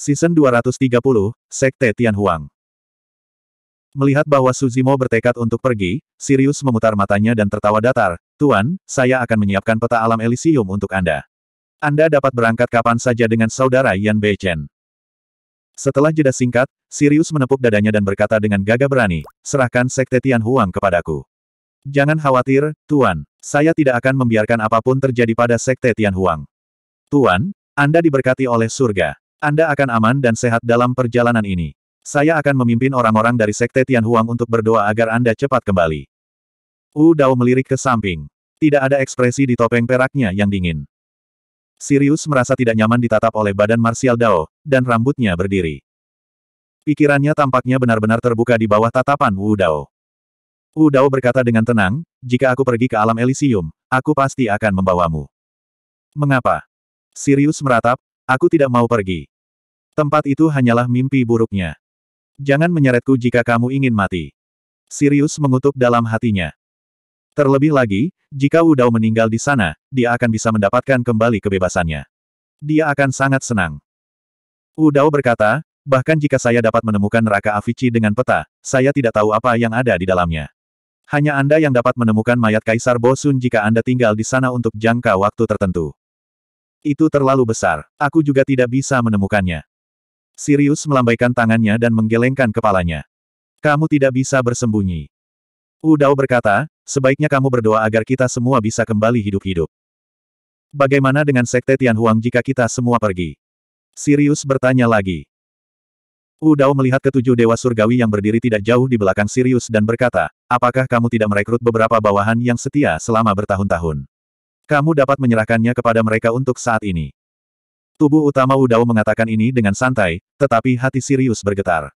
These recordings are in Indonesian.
Season 230, Sekte Tianhuang. Melihat bahwa Suzimo bertekad untuk pergi, Sirius memutar matanya dan tertawa datar, Tuan, saya akan menyiapkan peta alam Elysium untuk Anda. Anda dapat berangkat kapan saja dengan saudara Yan Beichen. Setelah jeda singkat, Sirius menepuk dadanya dan berkata dengan gagah berani, serahkan Sekte Tianhuang kepadaku. Jangan khawatir, Tuan, saya tidak akan membiarkan apapun terjadi pada Sekte Tianhuang. Tuan, Anda diberkati oleh surga. Anda akan aman dan sehat dalam perjalanan ini. Saya akan memimpin orang-orang dari Sekte Tianhuang untuk berdoa agar Anda cepat kembali. Wu Dao melirik ke samping. Tidak ada ekspresi di topeng peraknya yang dingin. Sirius merasa tidak nyaman ditatap oleh badan Martial Dao, dan rambutnya berdiri. Pikirannya tampaknya benar-benar terbuka di bawah tatapan Wu Dao. Wu Dao berkata dengan tenang, jika aku pergi ke alam Elysium, aku pasti akan membawamu. Mengapa? Sirius meratap, aku tidak mau pergi. Tempat itu hanyalah mimpi buruknya. Jangan menyeretku jika kamu ingin mati. Sirius mengutuk dalam hatinya. Terlebih lagi, jika Wudao meninggal di sana, dia akan bisa mendapatkan kembali kebebasannya. Dia akan sangat senang. Wudao berkata, bahkan jika saya dapat menemukan neraka Avici dengan peta, saya tidak tahu apa yang ada di dalamnya. Hanya Anda yang dapat menemukan mayat Kaisar Bosun jika Anda tinggal di sana untuk jangka waktu tertentu. Itu terlalu besar. Aku juga tidak bisa menemukannya. Sirius melambaikan tangannya dan menggelengkan kepalanya. Kamu tidak bisa bersembunyi. Udao berkata, sebaiknya kamu berdoa agar kita semua bisa kembali hidup-hidup. Bagaimana dengan Sekte Tianhuang jika kita semua pergi? Sirius bertanya lagi. Udao melihat ketujuh dewa surgawi yang berdiri tidak jauh di belakang Sirius dan berkata, apakah kamu tidak merekrut beberapa bawahan yang setia selama bertahun-tahun? Kamu dapat menyerahkannya kepada mereka untuk saat ini. Tubuh utama Udao mengatakan ini dengan santai, tetapi hati Sirius bergetar.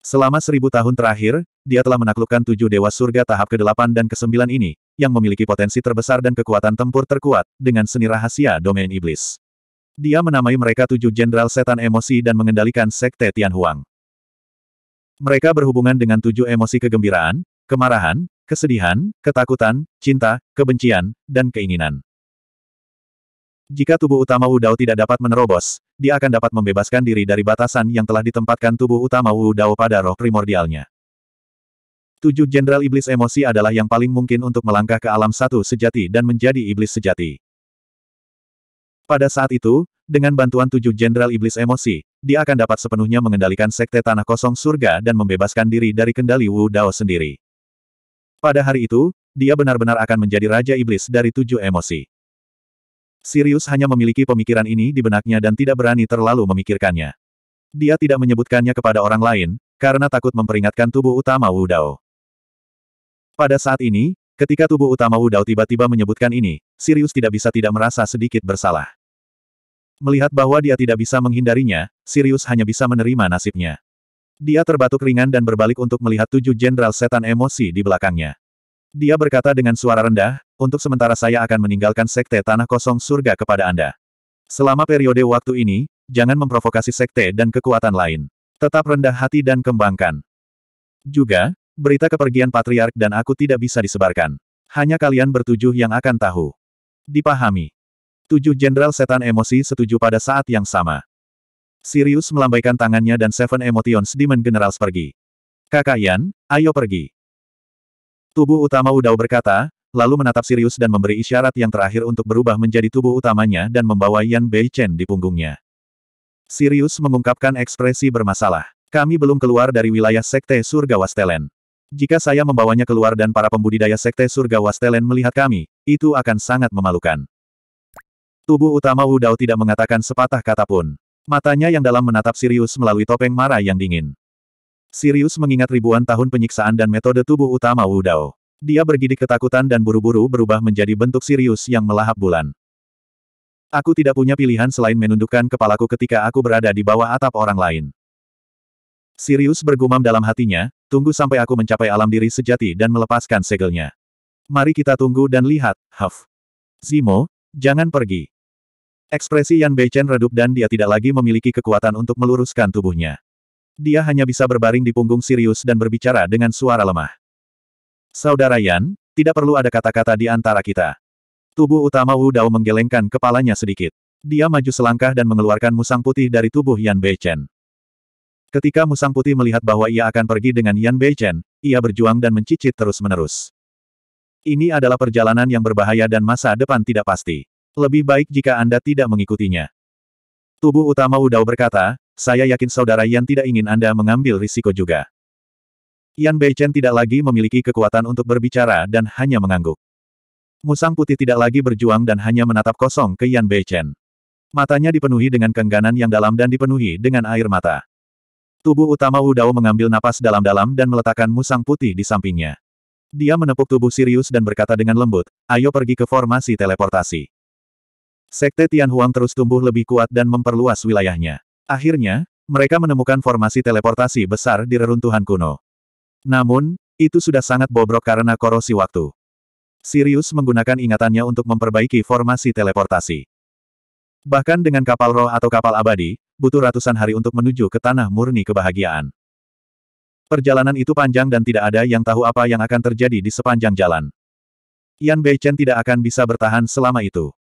Selama seribu tahun terakhir, dia telah menaklukkan tujuh dewa surga tahap ke-8 dan ke-9 ini, yang memiliki potensi terbesar dan kekuatan tempur terkuat, dengan seni rahasia domain iblis. Dia menamai mereka tujuh jenderal setan emosi dan mengendalikan sekte Tianhuang. Mereka berhubungan dengan tujuh emosi kegembiraan, kemarahan, kesedihan, ketakutan, cinta, kebencian, dan keinginan. Jika tubuh utama Wu Dao tidak dapat menerobos, dia akan dapat membebaskan diri dari batasan yang telah ditempatkan tubuh utama Wu Dao pada roh primordialnya. Tujuh Jenderal Iblis Emosi adalah yang paling mungkin untuk melangkah ke alam satu sejati dan menjadi iblis sejati. Pada saat itu, dengan bantuan tujuh Jenderal Iblis Emosi, dia akan dapat sepenuhnya mengendalikan Sekte Tanah Kosong Surga dan membebaskan diri dari kendali Wu Dao sendiri. Pada hari itu, dia benar-benar akan menjadi Raja Iblis dari tujuh emosi. Sirius hanya memiliki pemikiran ini di benaknya dan tidak berani terlalu memikirkannya. Dia tidak menyebutkannya kepada orang lain, karena takut memperingatkan tubuh utama Wu Dao. Pada saat ini, ketika tubuh utama Wu Dao tiba-tiba menyebutkan ini, Sirius tidak bisa tidak merasa sedikit bersalah. Melihat bahwa dia tidak bisa menghindarinya, Sirius hanya bisa menerima nasibnya. Dia terbatuk ringan dan berbalik untuk melihat tujuh jenderal setan emosi di belakangnya. Dia berkata dengan suara rendah, untuk sementara saya akan meninggalkan sekte tanah kosong surga kepada Anda. Selama periode waktu ini, jangan memprovokasi sekte dan kekuatan lain. Tetap rendah hati dan kembangkan. Juga, berita kepergian patriark dan aku tidak bisa disebarkan. Hanya kalian bertujuh yang akan tahu. Dipahami. Tujuh jenderal setan emosi setuju pada saat yang sama. Sirius melambaikan tangannya dan Seven Emotions Demon Generals pergi. Kakak Yan, ayo pergi. Tubuh utama Udao berkata, lalu menatap Sirius dan memberi isyarat yang terakhir untuk berubah menjadi tubuh utamanya dan membawa Yan Bei Chen di punggungnya. Sirius mengungkapkan ekspresi bermasalah. Kami belum keluar dari wilayah Sekte Surga Wastelen. Jika saya membawanya keluar dan para pembudidaya Sekte Surga Wastelen melihat kami, itu akan sangat memalukan. Tubuh utama Udao tidak mengatakan sepatah kata pun. Matanya yang dalam menatap Sirius melalui topeng marah yang dingin. Sirius mengingat ribuan tahun penyiksaan dan metode tubuh utama Wu Dao. Dia bergidik ketakutan dan buru-buru berubah menjadi bentuk Sirius yang melahap bulan. Aku tidak punya pilihan selain menundukkan kepalaku ketika aku berada di bawah atap orang lain. Sirius bergumam dalam hatinya, tunggu sampai aku mencapai alam diri sejati dan melepaskan segelnya. Mari kita tunggu dan lihat, Huff. Zimo, jangan pergi. Ekspresi Yan Beichen redup dan dia tidak lagi memiliki kekuatan untuk meluruskan tubuhnya. Dia hanya bisa berbaring di punggung Sirius dan berbicara dengan suara lemah. Saudara Yan, tidak perlu ada kata-kata di antara kita. Tubuh utama Wu Dao menggelengkan kepalanya sedikit. Dia maju selangkah dan mengeluarkan musang putih dari tubuh Yan Beichen. Ketika musang putih melihat bahwa ia akan pergi dengan Yan Beichen, ia berjuang dan mencicit terus-menerus. Ini adalah perjalanan yang berbahaya dan masa depan tidak pasti. Lebih baik jika Anda tidak mengikutinya. Tubuh utama Wu Dao berkata, saya yakin saudara Yan tidak ingin Anda mengambil risiko juga. Yan Beichen tidak lagi memiliki kekuatan untuk berbicara dan hanya mengangguk. Musang putih tidak lagi berjuang dan hanya menatap kosong ke Yan Beichen. Matanya dipenuhi dengan kengganan yang dalam dan dipenuhi dengan air mata. Tubuh utama Wu Dao mengambil napas dalam-dalam dan meletakkan musang putih di sampingnya. Dia menepuk tubuh Sirius dan berkata dengan lembut, ayo pergi ke formasi teleportasi. Sekte Tianhuang terus tumbuh lebih kuat dan memperluas wilayahnya. Akhirnya, mereka menemukan formasi teleportasi besar di reruntuhan kuno. Namun, itu sudah sangat bobrok karena korosi waktu. Sirius menggunakan ingatannya untuk memperbaiki formasi teleportasi. Bahkan dengan kapal roh atau kapal abadi, butuh ratusan hari untuk menuju ke tanah murni kebahagiaan. Perjalanan itu panjang dan tidak ada yang tahu apa yang akan terjadi di sepanjang jalan. Yan Beichen tidak akan bisa bertahan selama itu.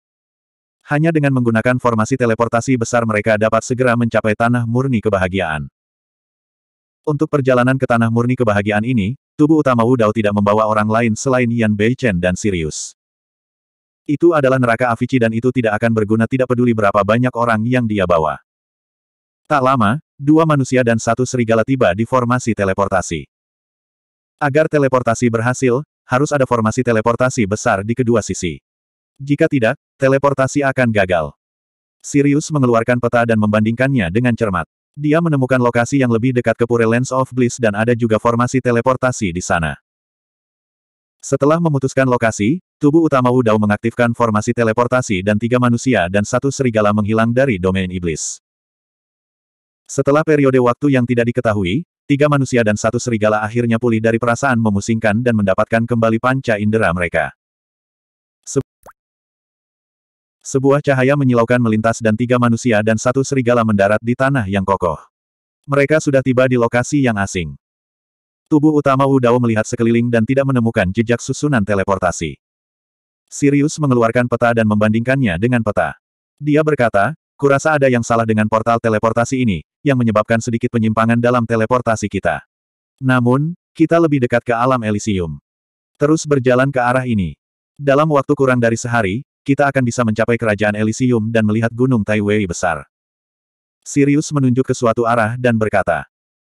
Hanya dengan menggunakan formasi teleportasi besar mereka dapat segera mencapai tanah murni kebahagiaan. Untuk perjalanan ke tanah murni kebahagiaan ini, tubuh utama Wu Dao tidak membawa orang lain selain Yan Beichen dan Sirius. Itu adalah neraka Avici dan itu tidak akan berguna tidak peduli berapa banyak orang yang dia bawa. Tak lama, dua manusia dan satu serigala tiba di formasi teleportasi. Agar teleportasi berhasil, harus ada formasi teleportasi besar di kedua sisi. Jika tidak, teleportasi akan gagal. Sirius mengeluarkan peta dan membandingkannya dengan cermat. Dia menemukan lokasi yang lebih dekat ke Pure Lens of Bliss dan ada juga formasi teleportasi di sana. Setelah memutuskan lokasi, tubuh utama Wudao mengaktifkan formasi teleportasi dan tiga manusia dan satu serigala menghilang dari domain iblis. Setelah periode waktu yang tidak diketahui, tiga manusia dan satu serigala akhirnya pulih dari perasaan memusingkan dan mendapatkan kembali panca indera mereka. Sebuah cahaya menyilaukan melintas dan tiga manusia dan satu serigala mendarat di tanah yang kokoh. Mereka sudah tiba di lokasi yang asing. Tubuh utama Wu Dao melihat sekeliling dan tidak menemukan jejak susunan teleportasi. Sirius mengeluarkan peta dan membandingkannya dengan peta. Dia berkata, kurasa ada yang salah dengan portal teleportasi ini, yang menyebabkan sedikit penyimpangan dalam teleportasi kita. Namun, kita lebih dekat ke alam Elysium. Terus berjalan ke arah ini. Dalam waktu kurang dari sehari, kita akan bisa mencapai kerajaan Elysium dan melihat Gunung Taiwei besar. Sirius menunjuk ke suatu arah dan berkata,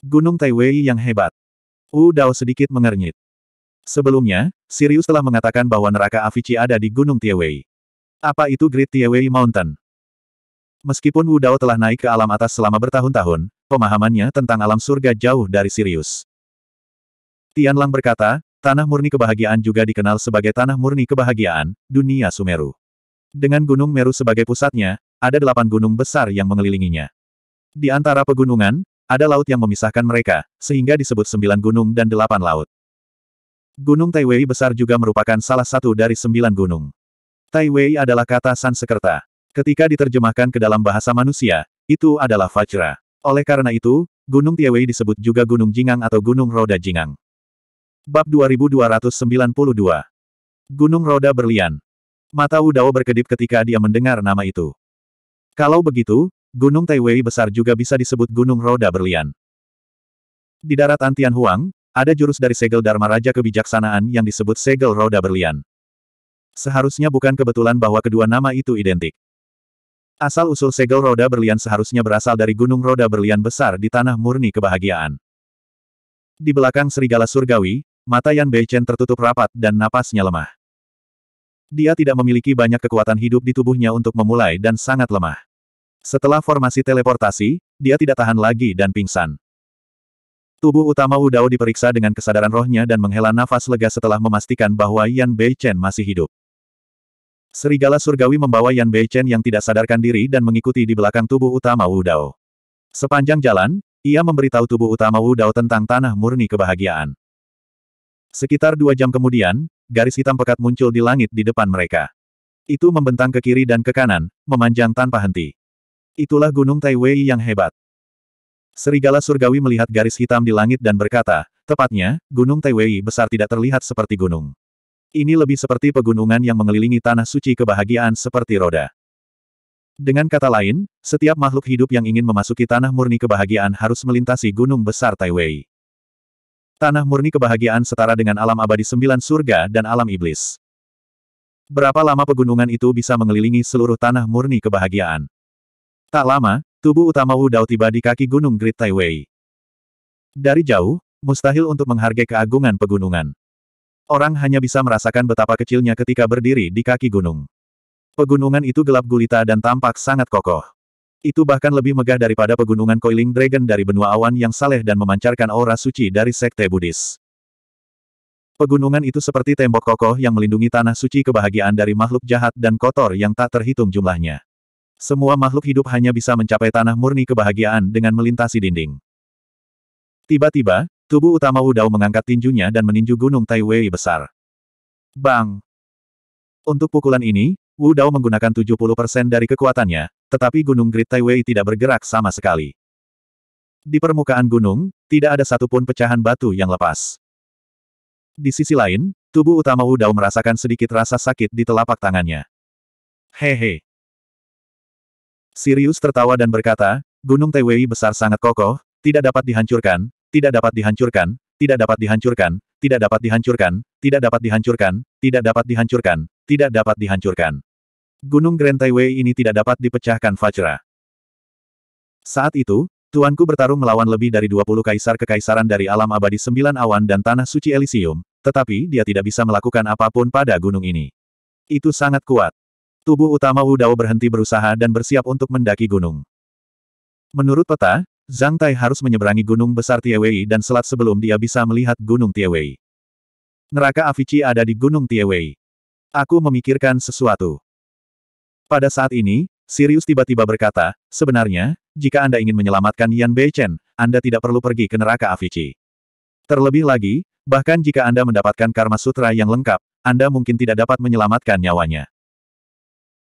Gunung Taiwei yang hebat. Wu Dao sedikit mengernyit. Sebelumnya, Sirius telah mengatakan bahwa neraka Avici ada di Gunung Tiewei. Apa itu Great Tiewei Mountain? Meskipun Wu Dao telah naik ke alam atas selama bertahun-tahun, pemahamannya tentang alam surga jauh dari Sirius. Tianlang berkata, Tanah murni kebahagiaan juga dikenal sebagai tanah murni kebahagiaan, dunia Sumeru. Dengan Gunung Meru sebagai pusatnya, ada delapan gunung besar yang mengelilinginya. Di antara pegunungan, ada laut yang memisahkan mereka, sehingga disebut sembilan gunung dan delapan laut. Gunung Taiwei besar juga merupakan salah satu dari sembilan gunung. Taiwei adalah kata Sansekerta. Ketika diterjemahkan ke dalam bahasa manusia, itu adalah Vajra. Oleh karena itu, Gunung Taiwei disebut juga Gunung Jingang atau Gunung Roda Jingang. Bab 2292. Gunung Roda Berlian. Mata Udao berkedip ketika dia mendengar nama itu. Kalau begitu, Gunung Taiwei besar juga bisa disebut Gunung Roda Berlian. Di darat Antian Huang, ada jurus dari segel Dharma Raja Kebijaksanaan yang disebut segel Roda Berlian. Seharusnya bukan kebetulan bahwa kedua nama itu identik. Asal-usul segel Roda Berlian seharusnya berasal dari Gunung Roda Berlian besar di tanah murni kebahagiaan. Di belakang serigala surgawi, Mata Yan Beichen tertutup rapat dan napasnya lemah. Dia tidak memiliki banyak kekuatan hidup di tubuhnya untuk memulai dan sangat lemah. Setelah formasi teleportasi, dia tidak tahan lagi dan pingsan. Tubuh utama Wu Dao diperiksa dengan kesadaran rohnya dan menghela nafas lega setelah memastikan bahwa Yan Beichen masih hidup. Serigala surgawi membawa Yan Beichen yang tidak sadarkan diri dan mengikuti di belakang tubuh utama Wu Dao. Sepanjang jalan, ia memberitahu tubuh utama Wu Dao tentang tanah murni kebahagiaan. Sekitar dua jam kemudian, garis hitam pekat muncul di langit di depan mereka. Itu membentang ke kiri dan ke kanan, memanjang tanpa henti. Itulah Gunung Taiwei yang hebat. Serigala surgawi melihat garis hitam di langit dan berkata, tepatnya, Gunung Taiwei besar tidak terlihat seperti gunung. Ini lebih seperti pegunungan yang mengelilingi tanah suci kebahagiaan seperti roda. Dengan kata lain, setiap makhluk hidup yang ingin memasuki tanah murni kebahagiaan harus melintasi gunung besar Taiwei. Tanah murni kebahagiaan setara dengan alam abadi sembilan surga dan alam iblis. Berapa lama pegunungan itu bisa mengelilingi seluruh tanah murni kebahagiaan? Tak lama, tubuh utama Wu Dao tiba di kaki gunung Great Taiwei. Dari jauh, mustahil untuk menghargai keagungan pegunungan. Orang hanya bisa merasakan betapa kecilnya ketika berdiri di kaki gunung. Pegunungan itu gelap gulita dan tampak sangat kokoh. Itu bahkan lebih megah daripada pegunungan Coiling Dragon dari benua awan yang saleh dan memancarkan aura suci dari sekte Buddhis. Pegunungan itu seperti tembok kokoh yang melindungi tanah suci kebahagiaan dari makhluk jahat dan kotor yang tak terhitung jumlahnya. Semua makhluk hidup hanya bisa mencapai tanah murni kebahagiaan dengan melintasi dinding. Tiba-tiba, tubuh utama Dao mengangkat tinjunya dan meninju gunung Taiwei besar. Bang! Untuk pukulan ini, Wu Dao menggunakan 70% dari kekuatannya, tetapi Gunung Great Taiwei tidak bergerak sama sekali. Di permukaan gunung, tidak ada satupun pecahan batu yang lepas. Di sisi lain, tubuh utama Wu Dao merasakan sedikit rasa sakit di telapak tangannya. Hehe. Sirius tertawa dan berkata, Gunung Taiwei besar sangat kokoh, tidak dapat dihancurkan, tidak dapat dihancurkan, tidak dapat dihancurkan, tidak dapat dihancurkan, tidak dapat dihancurkan, tidak dapat dihancurkan, tidak dapat dihancurkan. Gunung Grand Taiwei ini tidak dapat dipecahkan Fajra. Saat itu, Tuanku bertarung melawan lebih dari 20 kaisar kekaisaran dari alam abadi sembilan awan dan tanah suci Elysium, tetapi dia tidak bisa melakukan apapun pada gunung ini. Itu sangat kuat. Tubuh utama Wu Dao berhenti berusaha dan bersiap untuk mendaki gunung. Menurut peta, Zhang Tai harus menyeberangi gunung besar Tiewei dan selat sebelum dia bisa melihat gunung Tiewei. Neraka Avici ada di gunung Tiewei. Aku memikirkan sesuatu. Pada saat ini, Sirius tiba-tiba berkata, sebenarnya, jika Anda ingin menyelamatkan Yan Beichen, Anda tidak perlu pergi ke neraka Avici. Terlebih lagi, bahkan jika Anda mendapatkan karma sutra yang lengkap, Anda mungkin tidak dapat menyelamatkan nyawanya.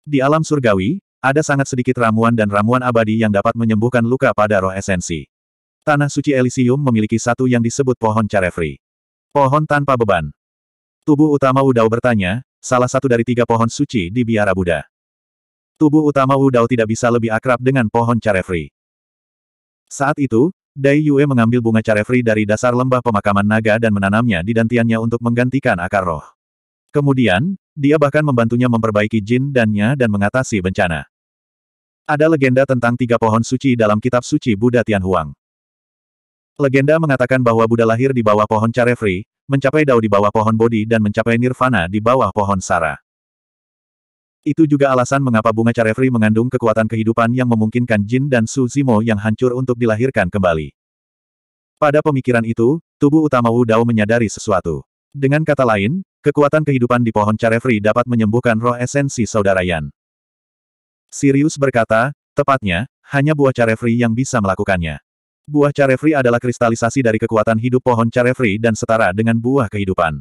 Di alam surgawi, ada sangat sedikit ramuan dan ramuan abadi yang dapat menyembuhkan luka pada roh esensi. Tanah suci Elysium memiliki satu yang disebut pohon carefree. Pohon tanpa beban. Tubuh utama Udao bertanya, salah satu dari tiga pohon suci di biara Buddha tubuh utama Wu Dao tidak bisa lebih akrab dengan pohon carefree. Saat itu, Dai Yue mengambil bunga carefree dari dasar lembah pemakaman naga dan menanamnya di dantiannya untuk menggantikan akar roh. Kemudian, dia bahkan membantunya memperbaiki jin dannya dan mengatasi bencana. Ada legenda tentang tiga pohon suci dalam kitab suci Buddha Tianhuang. Legenda mengatakan bahwa Buddha lahir di bawah pohon carefree, mencapai dao di bawah pohon bodhi dan mencapai nirvana di bawah pohon sara. Itu juga alasan mengapa bunga Carefree mengandung kekuatan kehidupan yang memungkinkan Jin dan Su Zimo yang hancur untuk dilahirkan kembali. Pada pemikiran itu, tubuh utama Wu Dao menyadari sesuatu. Dengan kata lain, kekuatan kehidupan di pohon Carefree dapat menyembuhkan roh esensi saudara Yan. Sirius berkata, tepatnya, hanya buah Carefree yang bisa melakukannya. Buah Carefree adalah kristalisasi dari kekuatan hidup pohon Carefree dan setara dengan buah kehidupan.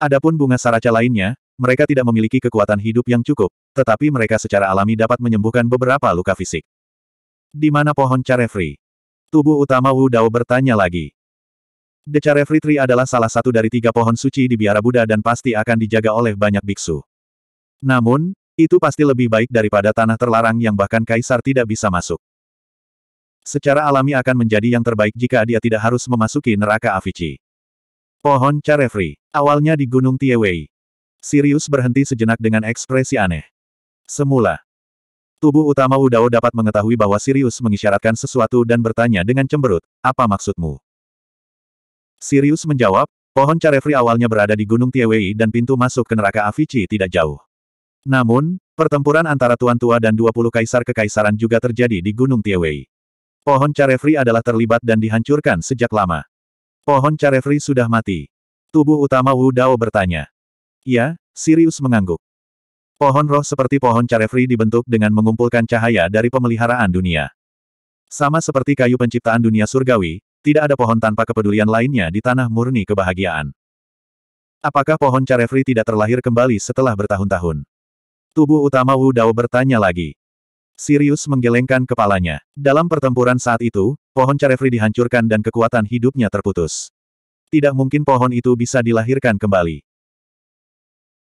Adapun bunga saraca lainnya, mereka tidak memiliki kekuatan hidup yang cukup, tetapi mereka secara alami dapat menyembuhkan beberapa luka fisik. Di mana pohon Carefree? Tubuh utama Wu Dao bertanya lagi. The Carefree Tree adalah salah satu dari tiga pohon suci di biara Buddha dan pasti akan dijaga oleh banyak biksu. Namun, itu pasti lebih baik daripada tanah terlarang yang bahkan kaisar tidak bisa masuk. Secara alami akan menjadi yang terbaik jika dia tidak harus memasuki neraka Avicii. Pohon Carefree, awalnya di Gunung Tiewei. Sirius berhenti sejenak dengan ekspresi aneh. Semula. Tubuh utama Udao dapat mengetahui bahwa Sirius mengisyaratkan sesuatu dan bertanya dengan cemberut, apa maksudmu? Sirius menjawab, pohon Carefree awalnya berada di Gunung Tiewei dan pintu masuk ke neraka Avici tidak jauh. Namun, pertempuran antara Tuan Tua dan 20 kaisar kekaisaran juga terjadi di Gunung Tiewei. Pohon Carefree adalah terlibat dan dihancurkan sejak lama. Pohon Carefree sudah mati. Tubuh utama Wu Dao bertanya. Ya, Sirius mengangguk. Pohon roh seperti pohon carefree dibentuk dengan mengumpulkan cahaya dari pemeliharaan dunia. Sama seperti kayu penciptaan dunia surgawi, tidak ada pohon tanpa kepedulian lainnya di tanah murni kebahagiaan. Apakah pohon carefree tidak terlahir kembali setelah bertahun-tahun? Tubuh utama Wu Dao bertanya lagi. Sirius menggelengkan kepalanya. Dalam pertempuran saat itu, pohon Carefree dihancurkan dan kekuatan hidupnya terputus. Tidak mungkin pohon itu bisa dilahirkan kembali.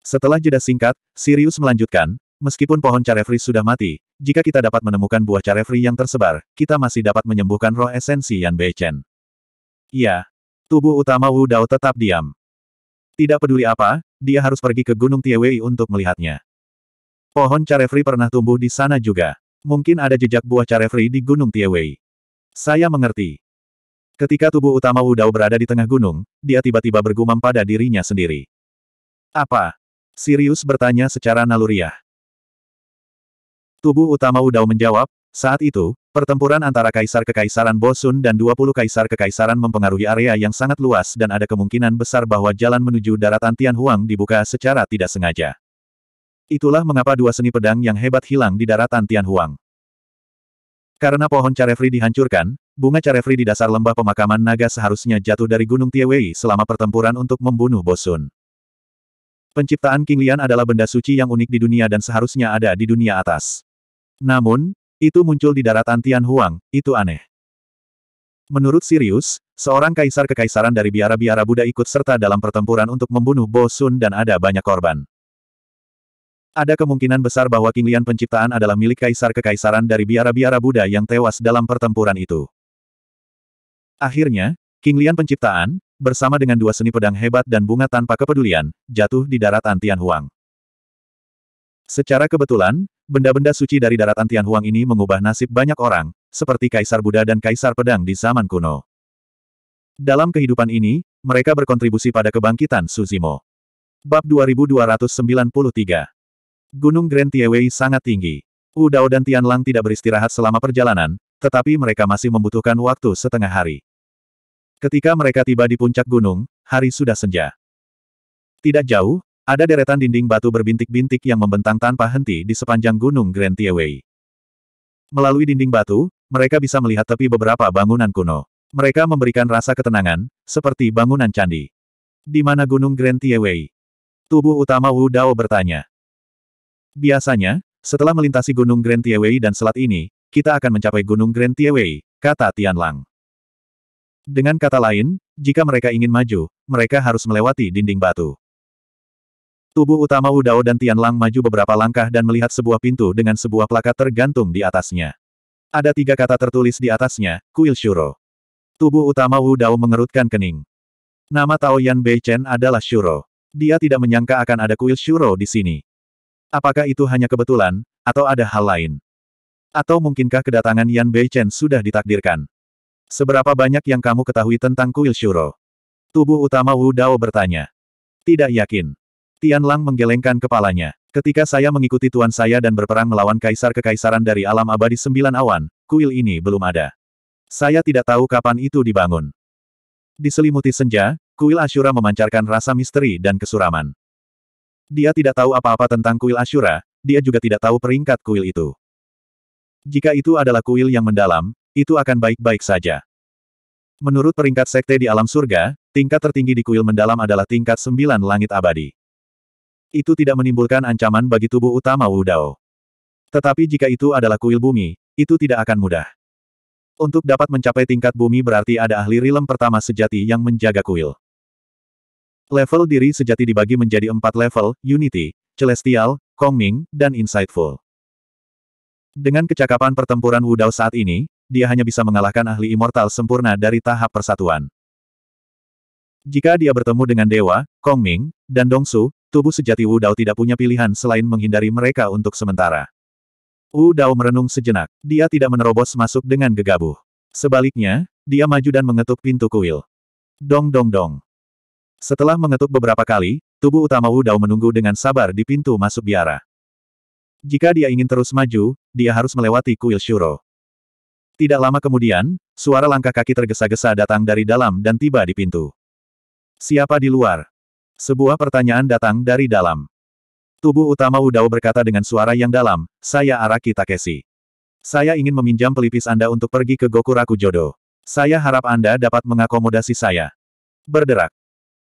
Setelah jeda singkat, Sirius melanjutkan, meskipun pohon carefree sudah mati, jika kita dapat menemukan buah carefree yang tersebar, kita masih dapat menyembuhkan roh esensi Yan Beichen. Ya, Tubuh utama Wu Dao tetap diam. Tidak peduli apa, dia harus pergi ke Gunung Tiewei untuk melihatnya. Pohon carefree pernah tumbuh di sana juga. Mungkin ada jejak buah carefree di Gunung Tiewei. Saya mengerti. Ketika tubuh utama Wu Dao berada di tengah gunung, dia tiba-tiba bergumam pada dirinya sendiri. Apa? Sirius bertanya secara naluriah. Tubuh utama Udao menjawab, saat itu, pertempuran antara Kaisar Kekaisaran Bosun dan 20 Kaisar Kekaisaran mempengaruhi area yang sangat luas dan ada kemungkinan besar bahwa jalan menuju daratan Tianhuang dibuka secara tidak sengaja. Itulah mengapa dua seni pedang yang hebat hilang di daratan Tianhuang. Karena pohon carefree dihancurkan, bunga carefree di dasar lembah pemakaman naga seharusnya jatuh dari Gunung Tiewei selama pertempuran untuk membunuh Bosun. Penciptaan King Lian adalah benda suci yang unik di dunia dan seharusnya ada di dunia atas. Namun, itu muncul di daratan Tian Huang, itu aneh. Menurut Sirius, seorang kaisar kekaisaran dari biara-biara Buddha ikut serta dalam pertempuran untuk membunuh Bo Sun dan ada banyak korban. Ada kemungkinan besar bahwa King Lian penciptaan adalah milik kaisar kekaisaran dari biara-biara Buddha yang tewas dalam pertempuran itu. Akhirnya, King Lian penciptaan, bersama dengan dua seni pedang hebat dan bunga tanpa kepedulian, jatuh di darat Antian Huang. Secara kebetulan, benda-benda suci dari darat Antian Huang ini mengubah nasib banyak orang, seperti Kaisar Buddha dan Kaisar Pedang di zaman kuno. Dalam kehidupan ini, mereka berkontribusi pada kebangkitan Suzimo. Bab 2293 Gunung Grand Tiewei sangat tinggi. Udao dan Tianlang tidak beristirahat selama perjalanan, tetapi mereka masih membutuhkan waktu setengah hari. Ketika mereka tiba di puncak gunung, hari sudah senja. Tidak jauh, ada deretan dinding batu berbintik-bintik yang membentang tanpa henti di sepanjang gunung Grand Tiewei. Melalui dinding batu, mereka bisa melihat tepi beberapa bangunan kuno. Mereka memberikan rasa ketenangan, seperti bangunan candi. Di mana gunung Grand Tiewei? Tubuh utama Wu Dao bertanya. Biasanya, setelah melintasi Gunung Grand Tiewei dan Selat ini, kita akan mencapai Gunung Grand Tiewei, kata Tian Lang. Dengan kata lain, jika mereka ingin maju, mereka harus melewati dinding batu. Tubuh utama Wu Dao dan Tian Lang maju beberapa langkah dan melihat sebuah pintu dengan sebuah plakat tergantung di atasnya. Ada tiga kata tertulis di atasnya, Kuil Shuro. Tubuh utama Wu Dao mengerutkan kening. Nama Tao Yan Bei Chen adalah Shuro. Dia tidak menyangka akan ada kuil Shuro di sini. Apakah itu hanya kebetulan, atau ada hal lain? Atau mungkinkah kedatangan Yan Bei Chen sudah ditakdirkan? Seberapa banyak yang kamu ketahui tentang kuil Shuro? Tubuh utama Wu Dao bertanya. Tidak yakin. Tian Lang menggelengkan kepalanya. Ketika saya mengikuti tuan saya dan berperang melawan kaisar kekaisaran dari alam abadi sembilan awan, kuil ini belum ada. Saya tidak tahu kapan itu dibangun. Diselimuti senja, kuil Ashura memancarkan rasa misteri dan kesuraman. Dia tidak tahu apa-apa tentang kuil Ashura, dia juga tidak tahu peringkat kuil itu. Jika itu adalah kuil yang mendalam, itu akan baik-baik saja. Menurut peringkat sekte di alam surga, tingkat tertinggi di kuil mendalam adalah tingkat sembilan langit abadi. Itu tidak menimbulkan ancaman bagi tubuh utama Wudao. Tetapi jika itu adalah kuil bumi, itu tidak akan mudah. Untuk dapat mencapai tingkat bumi berarti ada ahli rilem pertama sejati yang menjaga kuil. Level diri sejati dibagi menjadi empat level, Unity, Celestial, Kongming, dan Insightful. Dengan kecakapan pertempuran Wudao saat ini, dia hanya bisa mengalahkan ahli immortal sempurna dari tahap persatuan. Jika dia bertemu dengan Dewa, Kong Ming, dan Dong Su, tubuh sejati Wu Dao tidak punya pilihan selain menghindari mereka untuk sementara. Wu Dao merenung sejenak. Dia tidak menerobos masuk dengan gegabah. Sebaliknya, dia maju dan mengetuk pintu kuil. Dong dong dong. Setelah mengetuk beberapa kali, tubuh utama Wu Dao menunggu dengan sabar di pintu masuk biara. Jika dia ingin terus maju, dia harus melewati kuil Shuro. Tidak lama kemudian, suara langkah kaki tergesa-gesa datang dari dalam dan tiba di pintu. Siapa di luar? Sebuah pertanyaan datang dari dalam. Tubuh utama Udao berkata dengan suara yang dalam, saya Araki Takeshi. Saya ingin meminjam pelipis Anda untuk pergi ke Gokuraku Jodo. Saya harap Anda dapat mengakomodasi saya. Berderak.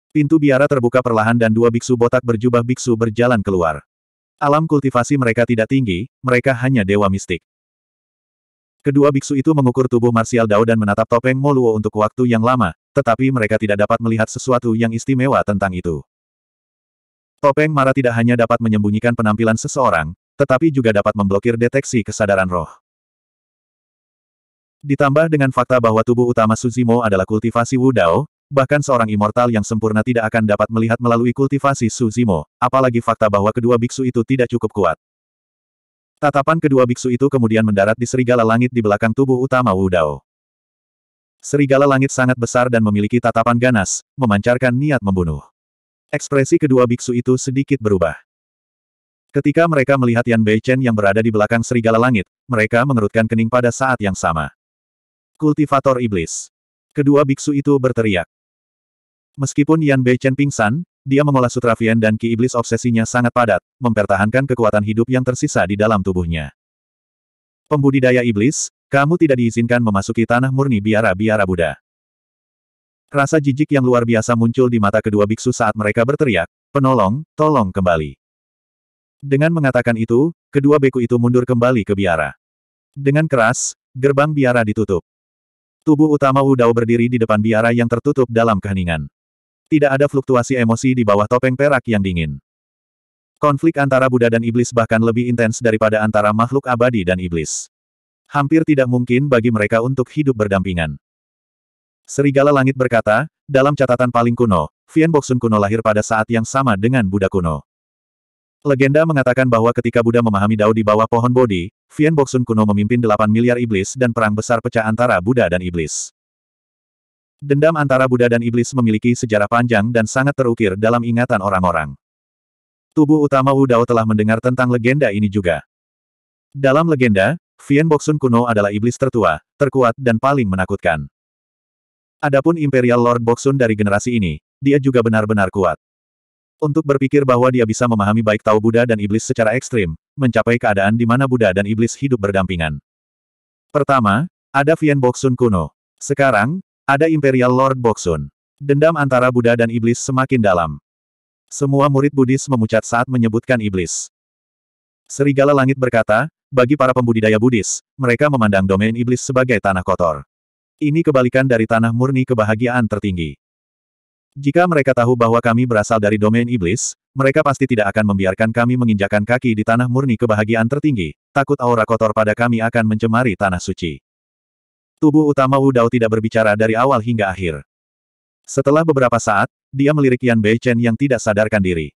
Pintu biara terbuka perlahan dan dua biksu botak berjubah biksu berjalan keluar. Alam kultivasi mereka tidak tinggi, mereka hanya dewa mistik. Kedua biksu itu mengukur tubuh Marsial Dao dan menatap topeng Moluo untuk waktu yang lama, tetapi mereka tidak dapat melihat sesuatu yang istimewa tentang itu. Topeng Mara tidak hanya dapat menyembunyikan penampilan seseorang, tetapi juga dapat memblokir deteksi kesadaran roh. Ditambah dengan fakta bahwa tubuh utama Suzimo adalah kultivasi Wu Dao, bahkan seorang immortal yang sempurna tidak akan dapat melihat melalui kultivasi Suzimo, apalagi fakta bahwa kedua biksu itu tidak cukup kuat. Tatapan kedua biksu itu kemudian mendarat di serigala langit di belakang tubuh utama Wu Dao. Serigala langit sangat besar dan memiliki tatapan ganas, memancarkan niat membunuh. Ekspresi kedua biksu itu sedikit berubah. Ketika mereka melihat Yan Beichen yang berada di belakang serigala langit, mereka mengerutkan kening pada saat yang sama. Kultivator Iblis. Kedua biksu itu berteriak. Meskipun Yan Beichen pingsan, dia mengolah Sutravian dan Ki Iblis obsesinya sangat padat, mempertahankan kekuatan hidup yang tersisa di dalam tubuhnya. Pembudidaya Iblis, kamu tidak diizinkan memasuki tanah murni biara-biara Buddha. Rasa jijik yang luar biasa muncul di mata kedua biksu saat mereka berteriak, penolong, tolong kembali. Dengan mengatakan itu, kedua beku itu mundur kembali ke biara. Dengan keras, gerbang biara ditutup. Tubuh utama Wudao berdiri di depan biara yang tertutup dalam keheningan. Tidak ada fluktuasi emosi di bawah topeng perak yang dingin. Konflik antara Buddha dan iblis bahkan lebih intens daripada antara makhluk abadi dan iblis. Hampir tidak mungkin bagi mereka untuk hidup berdampingan. Serigala Langit berkata, dalam catatan paling kuno, Vien Boksun kuno lahir pada saat yang sama dengan Buddha kuno. Legenda mengatakan bahwa ketika Buddha memahami Dao di bawah pohon bodi, Vien Boksun kuno memimpin 8 miliar iblis dan perang besar pecah antara Buddha dan iblis. Dendam antara Buddha dan Iblis memiliki sejarah panjang dan sangat terukir dalam ingatan orang-orang. Tubuh utama Wu Dao telah mendengar tentang legenda ini juga. Dalam legenda, Vien Boxun kuno adalah iblis tertua, terkuat dan paling menakutkan. Adapun Imperial Lord Boxun dari generasi ini, dia juga benar-benar kuat. Untuk berpikir bahwa dia bisa memahami baik tahu Buddha dan Iblis secara ekstrim, mencapai keadaan di mana Buddha dan Iblis hidup berdampingan. Pertama, ada Vien Boxun kuno. Sekarang, ada Imperial Lord Boksun. Dendam antara Buddha dan Iblis semakin dalam. Semua murid Buddhis memucat saat menyebutkan Iblis. Serigala Langit berkata, bagi para pembudidaya Buddhis, mereka memandang domain Iblis sebagai tanah kotor. Ini kebalikan dari tanah murni kebahagiaan tertinggi. Jika mereka tahu bahwa kami berasal dari domain iblis, mereka pasti tidak akan membiarkan kami menginjakan kaki di tanah murni kebahagiaan tertinggi. Takut aura kotor pada kami akan mencemari tanah suci. Tubuh utama Wu Dao tidak berbicara dari awal hingga akhir. Setelah beberapa saat, dia melirik Yan Beichen yang tidak sadarkan diri.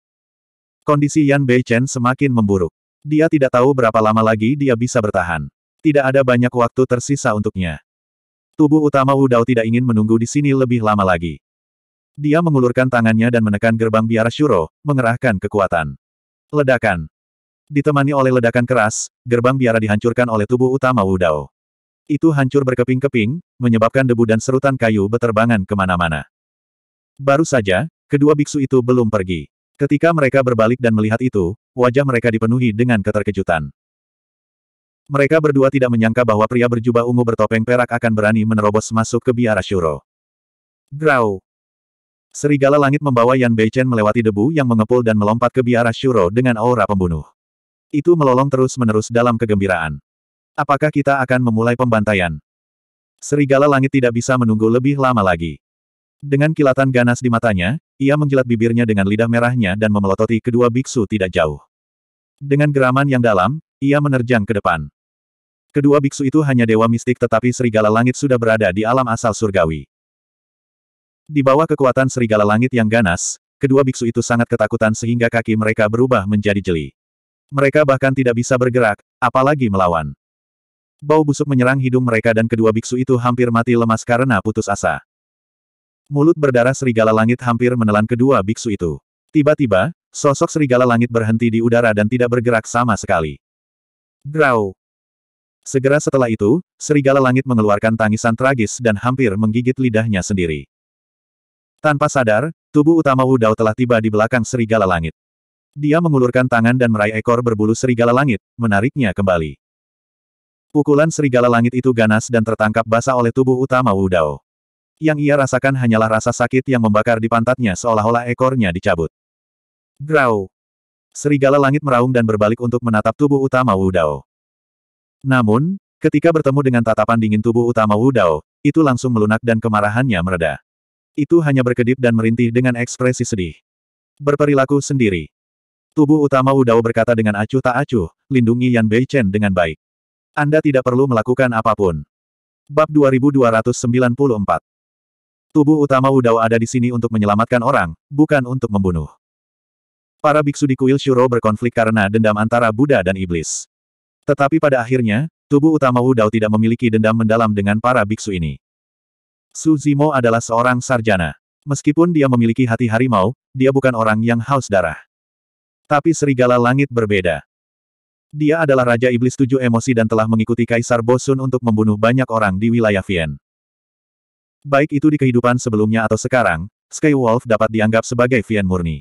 Kondisi Yan Beichen semakin memburuk. Dia tidak tahu berapa lama lagi dia bisa bertahan. Tidak ada banyak waktu tersisa untuknya. Tubuh utama Wu Dao tidak ingin menunggu di sini lebih lama lagi. Dia mengulurkan tangannya dan menekan gerbang biara Shuro, mengerahkan kekuatan. Ledakan, Ditemani oleh ledakan keras, gerbang biara dihancurkan oleh tubuh utama Wu Dao. Itu hancur berkeping-keping, menyebabkan debu dan serutan kayu beterbangan kemana-mana. Baru saja, kedua biksu itu belum pergi. Ketika mereka berbalik dan melihat itu, wajah mereka dipenuhi dengan keterkejutan. Mereka berdua tidak menyangka bahwa pria berjubah ungu bertopeng perak akan berani menerobos masuk ke biara Shuro. Grau. Serigala langit membawa Yan Beichen melewati debu yang mengepul dan melompat ke biara Shuro dengan aura pembunuh. Itu melolong terus-menerus dalam kegembiraan. Apakah kita akan memulai pembantaian? Serigala langit tidak bisa menunggu lebih lama lagi. Dengan kilatan ganas di matanya, ia menjilat bibirnya dengan lidah merahnya dan memelototi kedua biksu tidak jauh. Dengan geraman yang dalam, ia menerjang ke depan. Kedua biksu itu hanya dewa mistik tetapi serigala langit sudah berada di alam asal surgawi. Di bawah kekuatan serigala langit yang ganas, kedua biksu itu sangat ketakutan sehingga kaki mereka berubah menjadi jeli. Mereka bahkan tidak bisa bergerak, apalagi melawan. Bau busuk menyerang hidung mereka dan kedua biksu itu hampir mati lemas karena putus asa. Mulut berdarah serigala langit hampir menelan kedua biksu itu. Tiba-tiba, sosok serigala langit berhenti di udara dan tidak bergerak sama sekali. Grau. Segera setelah itu, serigala langit mengeluarkan tangisan tragis dan hampir menggigit lidahnya sendiri. Tanpa sadar, tubuh utama Wu Dao telah tiba di belakang serigala langit. Dia mengulurkan tangan dan meraih ekor berbulu serigala langit, menariknya kembali. Pukulan serigala langit itu ganas dan tertangkap basah oleh tubuh utama Wu Dao. Yang ia rasakan hanyalah rasa sakit yang membakar di pantatnya seolah-olah ekornya dicabut. Grau. Serigala langit meraung dan berbalik untuk menatap tubuh utama Wu Dao. Namun, ketika bertemu dengan tatapan dingin tubuh utama Wu Dao, itu langsung melunak dan kemarahannya mereda. Itu hanya berkedip dan merintih dengan ekspresi sedih. Berperilaku sendiri. Tubuh utama Wu Dao berkata dengan acuh tak acuh, lindungi Yan Chen dengan baik. Anda tidak perlu melakukan apapun. Bab 2294 Tubuh utama Wudao ada di sini untuk menyelamatkan orang, bukan untuk membunuh. Para biksu di kuil Shuro berkonflik karena dendam antara Buddha dan Iblis. Tetapi pada akhirnya, tubuh utama Wudao tidak memiliki dendam mendalam dengan para biksu ini. Suzimo adalah seorang sarjana. Meskipun dia memiliki hati harimau, dia bukan orang yang haus darah. Tapi serigala langit berbeda. Dia adalah Raja Iblis Tujuh Emosi dan telah mengikuti Kaisar Bosun untuk membunuh banyak orang di wilayah Vien. Baik itu di kehidupan sebelumnya atau sekarang, Sky Wolf dapat dianggap sebagai Vien murni.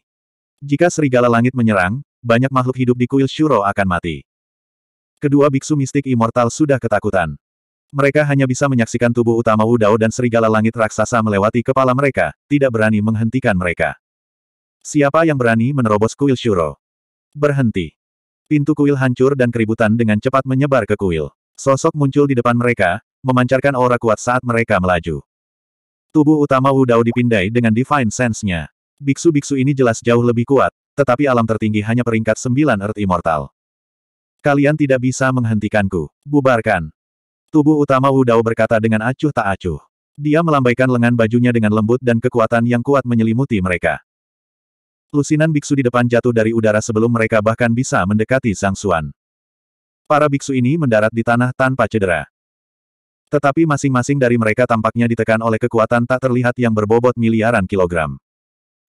Jika serigala langit menyerang, banyak makhluk hidup di kuil Shuro akan mati. Kedua biksu mistik immortal sudah ketakutan. Mereka hanya bisa menyaksikan tubuh utama Wudao dan serigala langit raksasa melewati kepala mereka, tidak berani menghentikan mereka. Siapa yang berani menerobos kuil Shuro? Berhenti. Pintu kuil hancur dan keributan dengan cepat menyebar ke kuil. Sosok muncul di depan mereka, memancarkan aura kuat saat mereka melaju. Tubuh utama Wu Dao dipindai dengan Divine Sense-nya. Biksu-biksu ini jelas jauh lebih kuat, tetapi alam tertinggi hanya peringkat sembilan Earth Immortal. Kalian tidak bisa menghentikanku. Bubarkan. Tubuh utama Wu Dao berkata dengan acuh tak acuh. Dia melambaikan lengan bajunya dengan lembut dan kekuatan yang kuat menyelimuti mereka. Lusinan biksu di depan jatuh dari udara sebelum mereka bahkan bisa mendekati Zhang Xuan. Para biksu ini mendarat di tanah tanpa cedera. Tetapi masing-masing dari mereka tampaknya ditekan oleh kekuatan tak terlihat yang berbobot miliaran kilogram.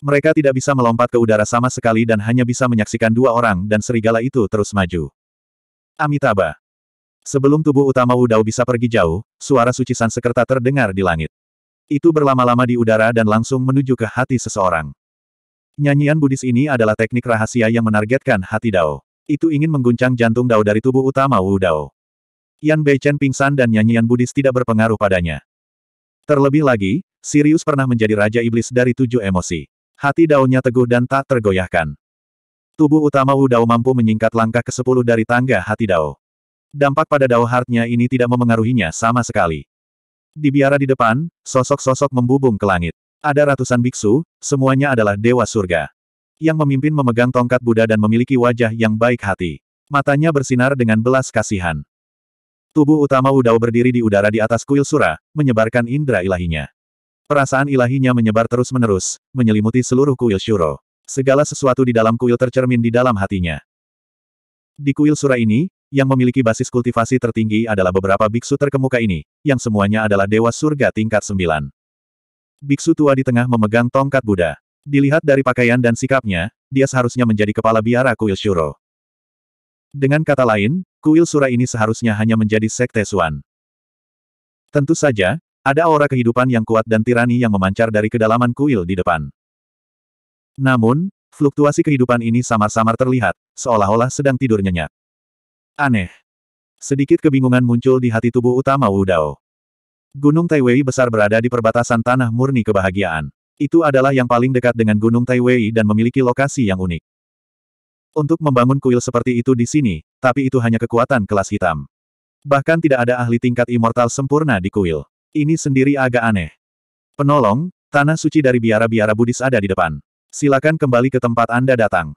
Mereka tidak bisa melompat ke udara sama sekali dan hanya bisa menyaksikan dua orang dan serigala itu terus maju. Amitabha. Sebelum tubuh utama Wudao bisa pergi jauh, suara suci sekerta terdengar di langit. Itu berlama-lama di udara dan langsung menuju ke hati seseorang. Nyanyian Buddhis ini adalah teknik rahasia yang menargetkan hati Dao. Itu ingin mengguncang jantung Dao dari tubuh utama Wu Dao. Yan Beichen pingsan dan nyanyian Buddhis tidak berpengaruh padanya. Terlebih lagi, Sirius pernah menjadi Raja Iblis dari tujuh emosi. Hati dao teguh dan tak tergoyahkan. Tubuh utama Wu Dao mampu menyingkat langkah ke-10 dari tangga hati Dao. Dampak pada Dao Heart-nya ini tidak memengaruhinya sama sekali. Di biara di depan, sosok-sosok membubung ke langit. Ada ratusan biksu, semuanya adalah dewa surga. Yang memimpin memegang tongkat Buddha dan memiliki wajah yang baik hati. Matanya bersinar dengan belas kasihan. Tubuh utama Udao berdiri di udara di atas kuil sura, menyebarkan indera ilahinya. Perasaan ilahinya menyebar terus-menerus, menyelimuti seluruh kuil Shuro. Segala sesuatu di dalam kuil tercermin di dalam hatinya. Di kuil sura ini, yang memiliki basis kultivasi tertinggi adalah beberapa biksu terkemuka ini, yang semuanya adalah dewa surga tingkat sembilan. Biksu tua di tengah memegang tongkat Buddha. Dilihat dari pakaian dan sikapnya, dia seharusnya menjadi kepala biara kuil Shuro. Dengan kata lain, kuil Sura ini seharusnya hanya menjadi sekte Suan. Tentu saja, ada aura kehidupan yang kuat dan tirani yang memancar dari kedalaman kuil di depan. Namun, fluktuasi kehidupan ini samar-samar terlihat, seolah-olah sedang tidur nyenyak. Aneh. Sedikit kebingungan muncul di hati tubuh utama Wudao. Gunung Taiwei besar berada di perbatasan tanah murni kebahagiaan. Itu adalah yang paling dekat dengan Gunung Taiwei dan memiliki lokasi yang unik. Untuk membangun kuil seperti itu di sini, tapi itu hanya kekuatan kelas hitam. Bahkan tidak ada ahli tingkat immortal sempurna di kuil. Ini sendiri agak aneh. Penolong, tanah suci dari biara-biara Buddhis ada di depan. Silakan kembali ke tempat Anda datang.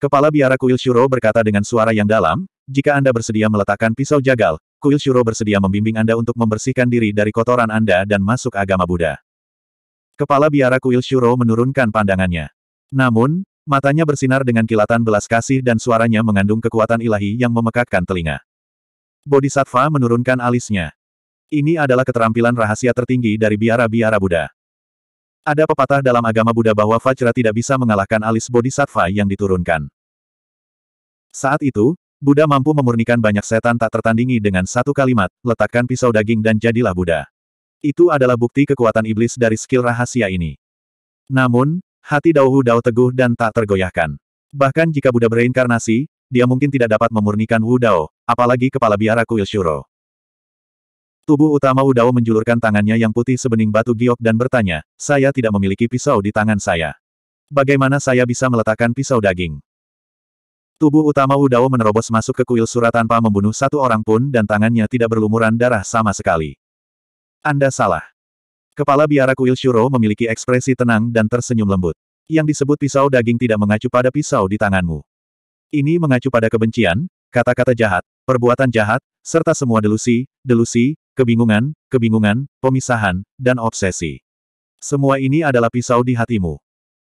Kepala biara kuil Shuro berkata dengan suara yang dalam, jika Anda bersedia meletakkan pisau jagal, Kuil Shuro bersedia membimbing Anda untuk membersihkan diri dari kotoran Anda dan masuk agama Buddha. Kepala biara kuil Shuro menurunkan pandangannya. Namun, matanya bersinar dengan kilatan belas kasih dan suaranya mengandung kekuatan ilahi yang memekakkan telinga. Bodhisattva menurunkan alisnya. Ini adalah keterampilan rahasia tertinggi dari biara-biara Buddha. Ada pepatah dalam agama Buddha bahwa Vajra tidak bisa mengalahkan alis bodhisattva yang diturunkan. Saat itu, Buddha mampu memurnikan banyak setan tak tertandingi dengan satu kalimat, letakkan pisau daging dan jadilah Buddha. Itu adalah bukti kekuatan iblis dari skill rahasia ini. Namun, hati Dauhu Dao teguh dan tak tergoyahkan. Bahkan jika Buddha bereinkarnasi, dia mungkin tidak dapat memurnikan Wu Dao, apalagi kepala biara kuil Shuro. Tubuh utama Wu Dao menjulurkan tangannya yang putih sebening batu giok dan bertanya, saya tidak memiliki pisau di tangan saya. Bagaimana saya bisa meletakkan pisau daging? Tubuh utama Udao menerobos masuk ke kuil surat tanpa membunuh satu orang pun dan tangannya tidak berlumuran darah sama sekali. Anda salah. Kepala biara kuil Shuro memiliki ekspresi tenang dan tersenyum lembut. Yang disebut pisau daging tidak mengacu pada pisau di tanganmu. Ini mengacu pada kebencian, kata-kata jahat, perbuatan jahat, serta semua delusi, delusi, kebingungan, kebingungan, pemisahan, dan obsesi. Semua ini adalah pisau di hatimu.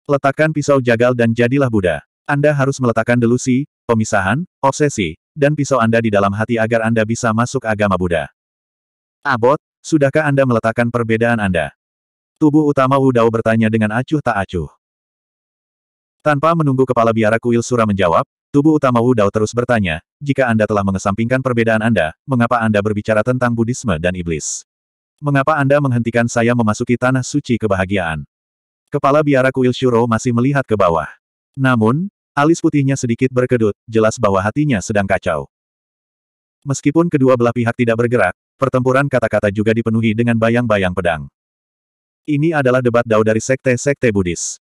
Letakkan pisau jagal dan jadilah Buddha. Anda harus meletakkan delusi, pemisahan, obsesi, dan pisau Anda di dalam hati agar Anda bisa masuk agama Buddha. Abot, sudahkah Anda meletakkan perbedaan Anda? Tubuh utama Wu Dao bertanya dengan acuh tak acuh. Tanpa menunggu kepala biara kuil Sura menjawab, tubuh utama Wu Dao terus bertanya, jika Anda telah mengesampingkan perbedaan Anda, mengapa Anda berbicara tentang Buddhisme dan Iblis? Mengapa Anda menghentikan saya memasuki tanah suci kebahagiaan? Kepala biara kuil Shuro masih melihat ke bawah. Namun, Alis putihnya sedikit berkedut, jelas bahwa hatinya sedang kacau. Meskipun kedua belah pihak tidak bergerak, pertempuran kata-kata juga dipenuhi dengan bayang-bayang pedang. Ini adalah debat dao dari sekte-sekte Buddhis.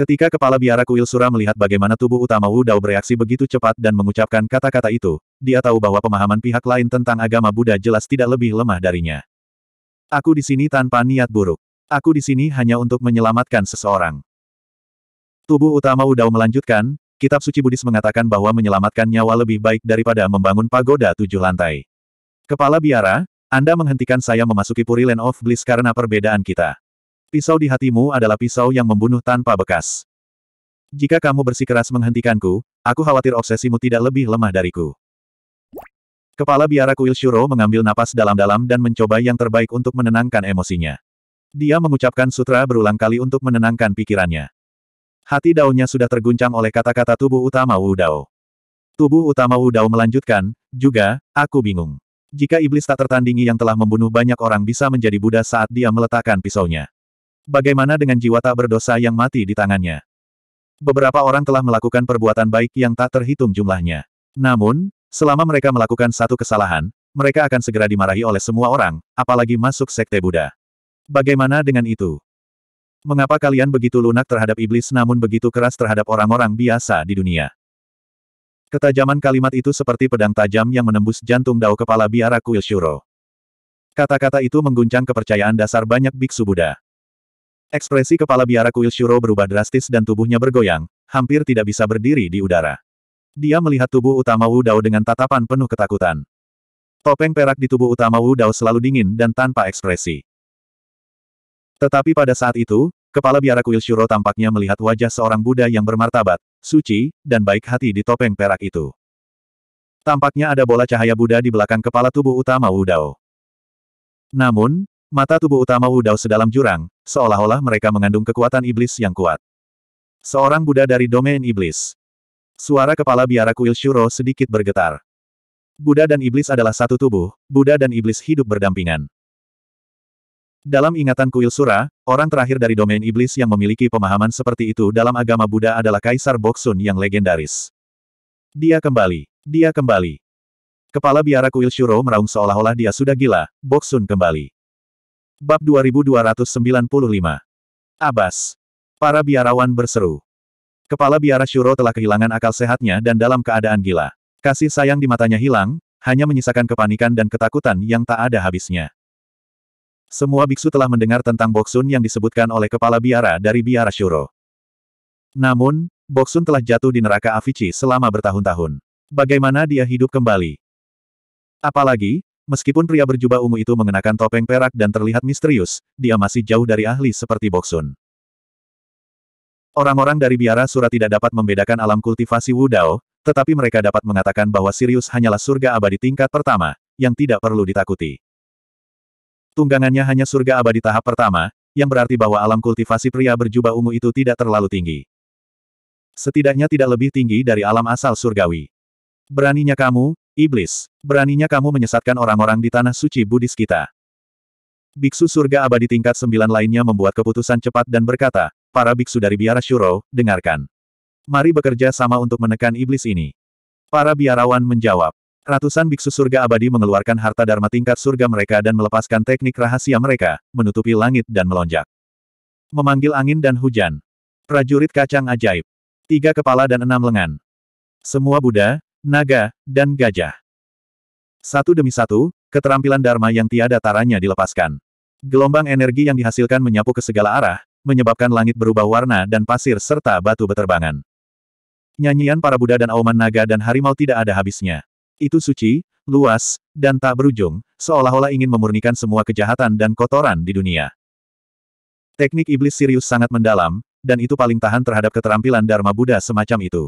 Ketika kepala biara kuil Sura melihat bagaimana tubuh utama Wu Dao bereaksi begitu cepat dan mengucapkan kata-kata itu, dia tahu bahwa pemahaman pihak lain tentang agama Buddha jelas tidak lebih lemah darinya. Aku di sini tanpa niat buruk. Aku di sini hanya untuk menyelamatkan seseorang. Tubuh utama Udao melanjutkan, kitab suci Buddhis mengatakan bahwa menyelamatkan nyawa lebih baik daripada membangun pagoda tujuh lantai. Kepala biara, Anda menghentikan saya memasuki Puri Land of Bliss karena perbedaan kita. Pisau di hatimu adalah pisau yang membunuh tanpa bekas. Jika kamu bersikeras menghentikanku, aku khawatir obsesimu tidak lebih lemah dariku. Kepala biara kuil Shuro mengambil napas dalam-dalam dan mencoba yang terbaik untuk menenangkan emosinya. Dia mengucapkan sutra berulang kali untuk menenangkan pikirannya. Hati Daonya sudah terguncang oleh kata-kata tubuh utama Wu Tubuh utama Wu melanjutkan, juga, aku bingung. Jika iblis tak tertandingi yang telah membunuh banyak orang bisa menjadi Buddha saat dia meletakkan pisaunya. Bagaimana dengan jiwa tak berdosa yang mati di tangannya? Beberapa orang telah melakukan perbuatan baik yang tak terhitung jumlahnya. Namun, selama mereka melakukan satu kesalahan, mereka akan segera dimarahi oleh semua orang, apalagi masuk sekte Buddha. Bagaimana dengan itu? Mengapa kalian begitu lunak terhadap iblis namun begitu keras terhadap orang-orang biasa di dunia? Ketajaman kalimat itu seperti pedang tajam yang menembus jantung dao kepala biara kuil Shuro. Kata-kata itu mengguncang kepercayaan dasar banyak biksu Buddha. Ekspresi kepala biara kuil Shuro berubah drastis dan tubuhnya bergoyang, hampir tidak bisa berdiri di udara. Dia melihat tubuh utama Wu Dao dengan tatapan penuh ketakutan. Topeng perak di tubuh utama Wu Dao selalu dingin dan tanpa ekspresi. Tetapi pada saat itu, kepala biara kuil Shuro tampaknya melihat wajah seorang Buddha yang bermartabat, suci, dan baik hati di topeng perak itu. Tampaknya ada bola cahaya Buddha di belakang kepala tubuh utama Wudao. Namun, mata tubuh utama Wudao sedalam jurang, seolah-olah mereka mengandung kekuatan iblis yang kuat. Seorang Buddha dari domain iblis. Suara kepala biara kuil Shuro sedikit bergetar. Buddha dan iblis adalah satu tubuh, Buddha dan iblis hidup berdampingan. Dalam ingatan kuil Sura, orang terakhir dari domain iblis yang memiliki pemahaman seperti itu dalam agama Buddha adalah Kaisar Boksun yang legendaris. Dia kembali. Dia kembali. Kepala biara kuil Shuro meraung seolah-olah dia sudah gila, Boksun kembali. Bab 2295 Abbas. Para biarawan berseru. Kepala biara Shuro telah kehilangan akal sehatnya dan dalam keadaan gila. Kasih sayang di matanya hilang, hanya menyisakan kepanikan dan ketakutan yang tak ada habisnya. Semua biksu telah mendengar tentang Boksun yang disebutkan oleh kepala biara dari biara Shuro. Namun, Boksun telah jatuh di neraka Avicii selama bertahun-tahun. Bagaimana dia hidup kembali? Apalagi, meskipun pria berjubah ungu itu mengenakan topeng perak dan terlihat misterius, dia masih jauh dari ahli seperti Boksun. Orang-orang dari biara Sura tidak dapat membedakan alam kultivasi Wudao, tetapi mereka dapat mengatakan bahwa Sirius hanyalah surga abadi tingkat pertama, yang tidak perlu ditakuti. Tunggangannya hanya surga abadi tahap pertama, yang berarti bahwa alam kultivasi pria berjubah ungu itu tidak terlalu tinggi. Setidaknya tidak lebih tinggi dari alam asal surgawi. Beraninya kamu, Iblis. Beraninya kamu menyesatkan orang-orang di tanah suci Buddhis kita. Biksu surga abadi tingkat sembilan lainnya membuat keputusan cepat dan berkata, para biksu dari biara syuro, dengarkan. Mari bekerja sama untuk menekan iblis ini. Para biarawan menjawab, Ratusan biksu surga abadi mengeluarkan harta dharma tingkat surga mereka dan melepaskan teknik rahasia mereka, menutupi langit dan melonjak. Memanggil angin dan hujan. Prajurit kacang ajaib. Tiga kepala dan enam lengan. Semua Buddha, naga, dan gajah. Satu demi satu, keterampilan Dharma yang tiada taranya dilepaskan. Gelombang energi yang dihasilkan menyapu ke segala arah, menyebabkan langit berubah warna dan pasir serta batu beterbangan. Nyanyian para Buddha dan auman naga dan harimau tidak ada habisnya. Itu suci, luas, dan tak berujung, seolah-olah ingin memurnikan semua kejahatan dan kotoran di dunia. Teknik iblis Sirius sangat mendalam, dan itu paling tahan terhadap keterampilan Dharma Buddha semacam itu.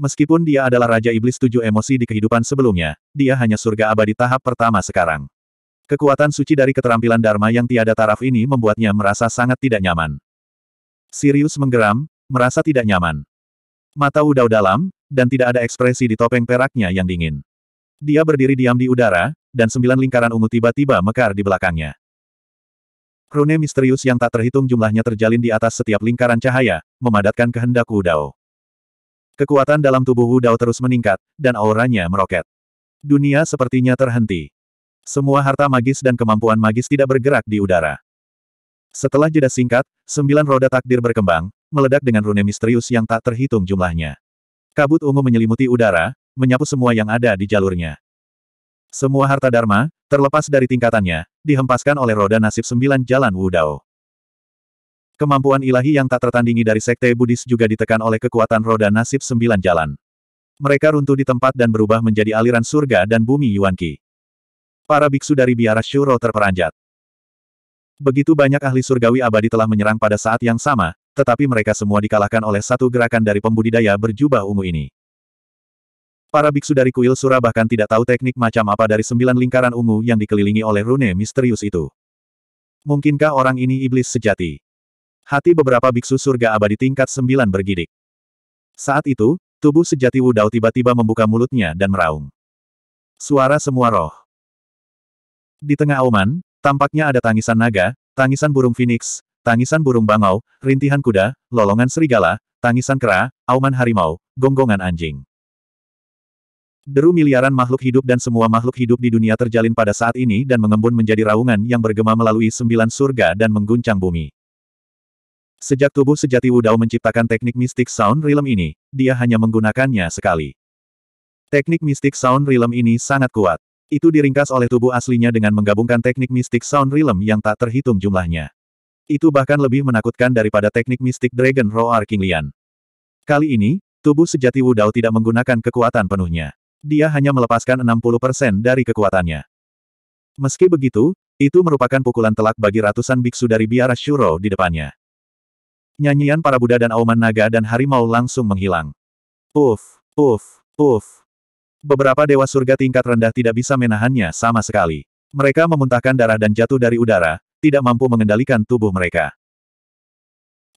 Meskipun dia adalah Raja Iblis tujuh emosi di kehidupan sebelumnya, dia hanya surga abadi tahap pertama sekarang. Kekuatan suci dari keterampilan Dharma yang tiada taraf ini membuatnya merasa sangat tidak nyaman. Sirius menggeram, merasa tidak nyaman. Mata udau dalam, dan tidak ada ekspresi di topeng peraknya yang dingin. Dia berdiri diam di udara, dan sembilan lingkaran ungu tiba-tiba mekar di belakangnya. Rune misterius yang tak terhitung jumlahnya terjalin di atas setiap lingkaran cahaya, memadatkan kehendak Wudao. Kekuatan dalam tubuh Wudao terus meningkat, dan auranya meroket. Dunia sepertinya terhenti. Semua harta magis dan kemampuan magis tidak bergerak di udara. Setelah jeda singkat, sembilan roda takdir berkembang, meledak dengan rune misterius yang tak terhitung jumlahnya. Kabut ungu menyelimuti udara, menyapu semua yang ada di jalurnya. Semua harta Dharma, terlepas dari tingkatannya, dihempaskan oleh roda nasib sembilan jalan Wudao. Kemampuan ilahi yang tak tertandingi dari sekte Buddhis juga ditekan oleh kekuatan roda nasib sembilan jalan. Mereka runtuh di tempat dan berubah menjadi aliran surga dan bumi Yuanqi. Para biksu dari biara Shuro terperanjat. Begitu banyak ahli surgawi abadi telah menyerang pada saat yang sama, tetapi mereka semua dikalahkan oleh satu gerakan dari pembudidaya berjubah ungu ini. Para biksu dari kuil sura bahkan tidak tahu teknik macam apa dari sembilan lingkaran ungu yang dikelilingi oleh rune misterius itu. Mungkinkah orang ini iblis sejati? Hati beberapa biksu surga abadi tingkat sembilan bergidik. Saat itu, tubuh sejati Wudao tiba-tiba membuka mulutnya dan meraung. Suara semua roh. Di tengah auman, tampaknya ada tangisan naga, tangisan burung phoenix, tangisan burung bangau, rintihan kuda, lolongan serigala, tangisan kera, auman harimau, gonggongan anjing. Deru miliaran makhluk hidup dan semua makhluk hidup di dunia terjalin pada saat ini dan mengembun menjadi raungan yang bergema melalui sembilan surga dan mengguncang bumi. Sejak tubuh sejati Wudao menciptakan teknik mistik Sound Realm ini, dia hanya menggunakannya sekali. Teknik mistik Sound Realm ini sangat kuat. Itu diringkas oleh tubuh aslinya dengan menggabungkan teknik mistik Sound Realm yang tak terhitung jumlahnya. Itu bahkan lebih menakutkan daripada teknik mistik Dragon Roar King Lian. Kali ini, tubuh sejati Wu Dao tidak menggunakan kekuatan penuhnya. Dia hanya melepaskan 60% dari kekuatannya. Meski begitu, itu merupakan pukulan telak bagi ratusan biksu dari biara Shuro di depannya. Nyanyian para Buddha dan auman naga dan harimau langsung menghilang. Uf, uf, uf. Beberapa dewa surga tingkat rendah tidak bisa menahannya sama sekali. Mereka memuntahkan darah dan jatuh dari udara, tidak mampu mengendalikan tubuh mereka.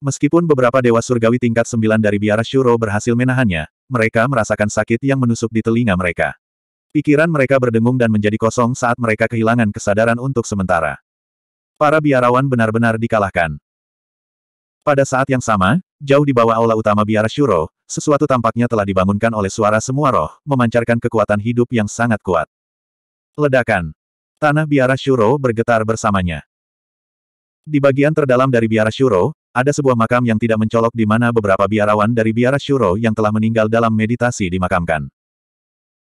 Meskipun beberapa dewa surgawi tingkat sembilan dari biara Shuro berhasil menahannya, mereka merasakan sakit yang menusuk di telinga mereka. Pikiran mereka berdengung dan menjadi kosong saat mereka kehilangan kesadaran untuk sementara. Para biarawan benar-benar dikalahkan. Pada saat yang sama, jauh di bawah aula utama biara Shuro, sesuatu tampaknya telah dibangunkan oleh suara semua roh, memancarkan kekuatan hidup yang sangat kuat. Ledakan. Tanah biara Shuro bergetar bersamanya. Di bagian terdalam dari biara Shuro, ada sebuah makam yang tidak mencolok di mana beberapa biarawan dari biara Shuro yang telah meninggal dalam meditasi dimakamkan.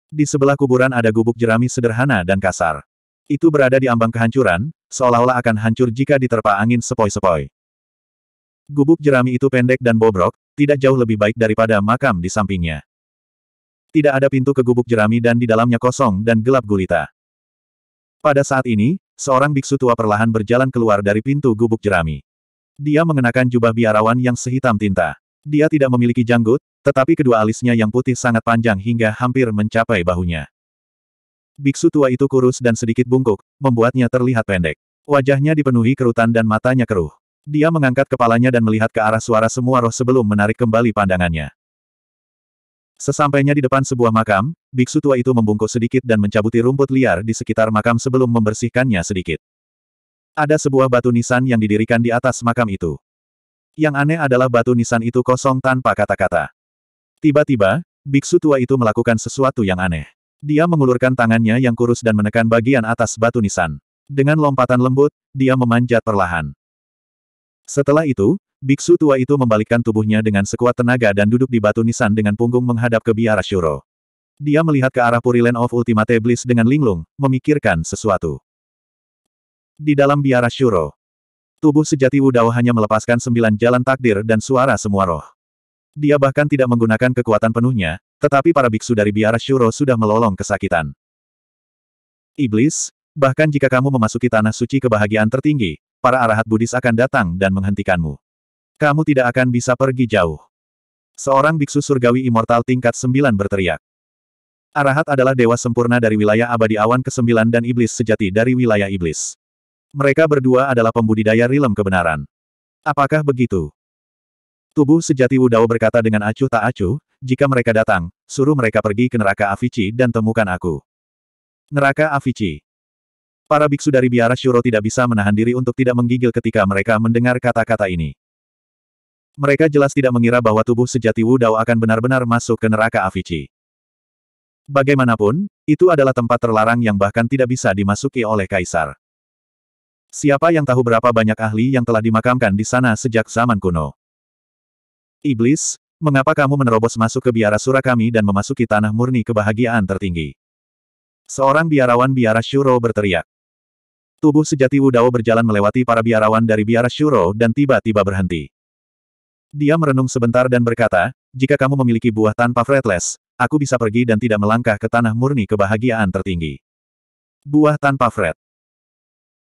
Di sebelah kuburan ada gubuk jerami sederhana dan kasar. Itu berada di ambang kehancuran, seolah-olah akan hancur jika diterpa angin sepoi-sepoi. Gubuk jerami itu pendek dan bobrok, tidak jauh lebih baik daripada makam di sampingnya. Tidak ada pintu ke gubuk jerami dan di dalamnya kosong dan gelap gulita. Pada saat ini, Seorang biksu tua perlahan berjalan keluar dari pintu gubuk jerami. Dia mengenakan jubah biarawan yang sehitam tinta. Dia tidak memiliki janggut, tetapi kedua alisnya yang putih sangat panjang hingga hampir mencapai bahunya. Biksu tua itu kurus dan sedikit bungkuk, membuatnya terlihat pendek. Wajahnya dipenuhi kerutan dan matanya keruh. Dia mengangkat kepalanya dan melihat ke arah suara semua roh sebelum menarik kembali pandangannya. Sesampainya di depan sebuah makam, biksu tua itu membungkuk sedikit dan mencabuti rumput liar di sekitar makam sebelum membersihkannya sedikit. Ada sebuah batu nisan yang didirikan di atas makam itu. Yang aneh adalah batu nisan itu kosong tanpa kata-kata. Tiba-tiba, biksu tua itu melakukan sesuatu yang aneh. Dia mengulurkan tangannya yang kurus dan menekan bagian atas batu nisan. Dengan lompatan lembut, dia memanjat perlahan. Setelah itu, Biksu tua itu membalikkan tubuhnya dengan sekuat tenaga dan duduk di batu nisan dengan punggung menghadap ke biara Shuro. Dia melihat ke arah Purilen of Ultimate Bliss dengan linglung, memikirkan sesuatu. Di dalam biara Shuro, tubuh sejati Wudao hanya melepaskan sembilan jalan takdir dan suara semua roh. Dia bahkan tidak menggunakan kekuatan penuhnya, tetapi para biksu dari biara Shuro sudah melolong kesakitan. Iblis, bahkan jika kamu memasuki tanah suci kebahagiaan tertinggi, para arahat Buddhis akan datang dan menghentikanmu. Kamu tidak akan bisa pergi jauh. Seorang biksu surgawi immortal tingkat sembilan berteriak. Arahat adalah dewa sempurna dari wilayah abadi awan ke-9 dan iblis sejati dari wilayah iblis. Mereka berdua adalah pembudidaya rilem kebenaran. Apakah begitu? Tubuh sejati Wudao berkata dengan acuh tak acuh, jika mereka datang, suruh mereka pergi ke neraka Avici dan temukan aku. Neraka Avici. Para biksu dari biara Shuro tidak bisa menahan diri untuk tidak menggigil ketika mereka mendengar kata-kata ini. Mereka jelas tidak mengira bahwa tubuh sejati Wu Dao akan benar-benar masuk ke neraka Avici. Bagaimanapun, itu adalah tempat terlarang yang bahkan tidak bisa dimasuki oleh kaisar. Siapa yang tahu berapa banyak ahli yang telah dimakamkan di sana sejak zaman kuno? Iblis, mengapa kamu menerobos masuk ke biara sura kami dan memasuki tanah murni kebahagiaan tertinggi? Seorang biarawan biara Shuro berteriak. Tubuh sejati Wu Dao berjalan melewati para biarawan dari biara Shuro dan tiba-tiba berhenti. Dia merenung sebentar dan berkata, jika kamu memiliki buah tanpa fretless, aku bisa pergi dan tidak melangkah ke tanah murni kebahagiaan tertinggi. Buah tanpa fret.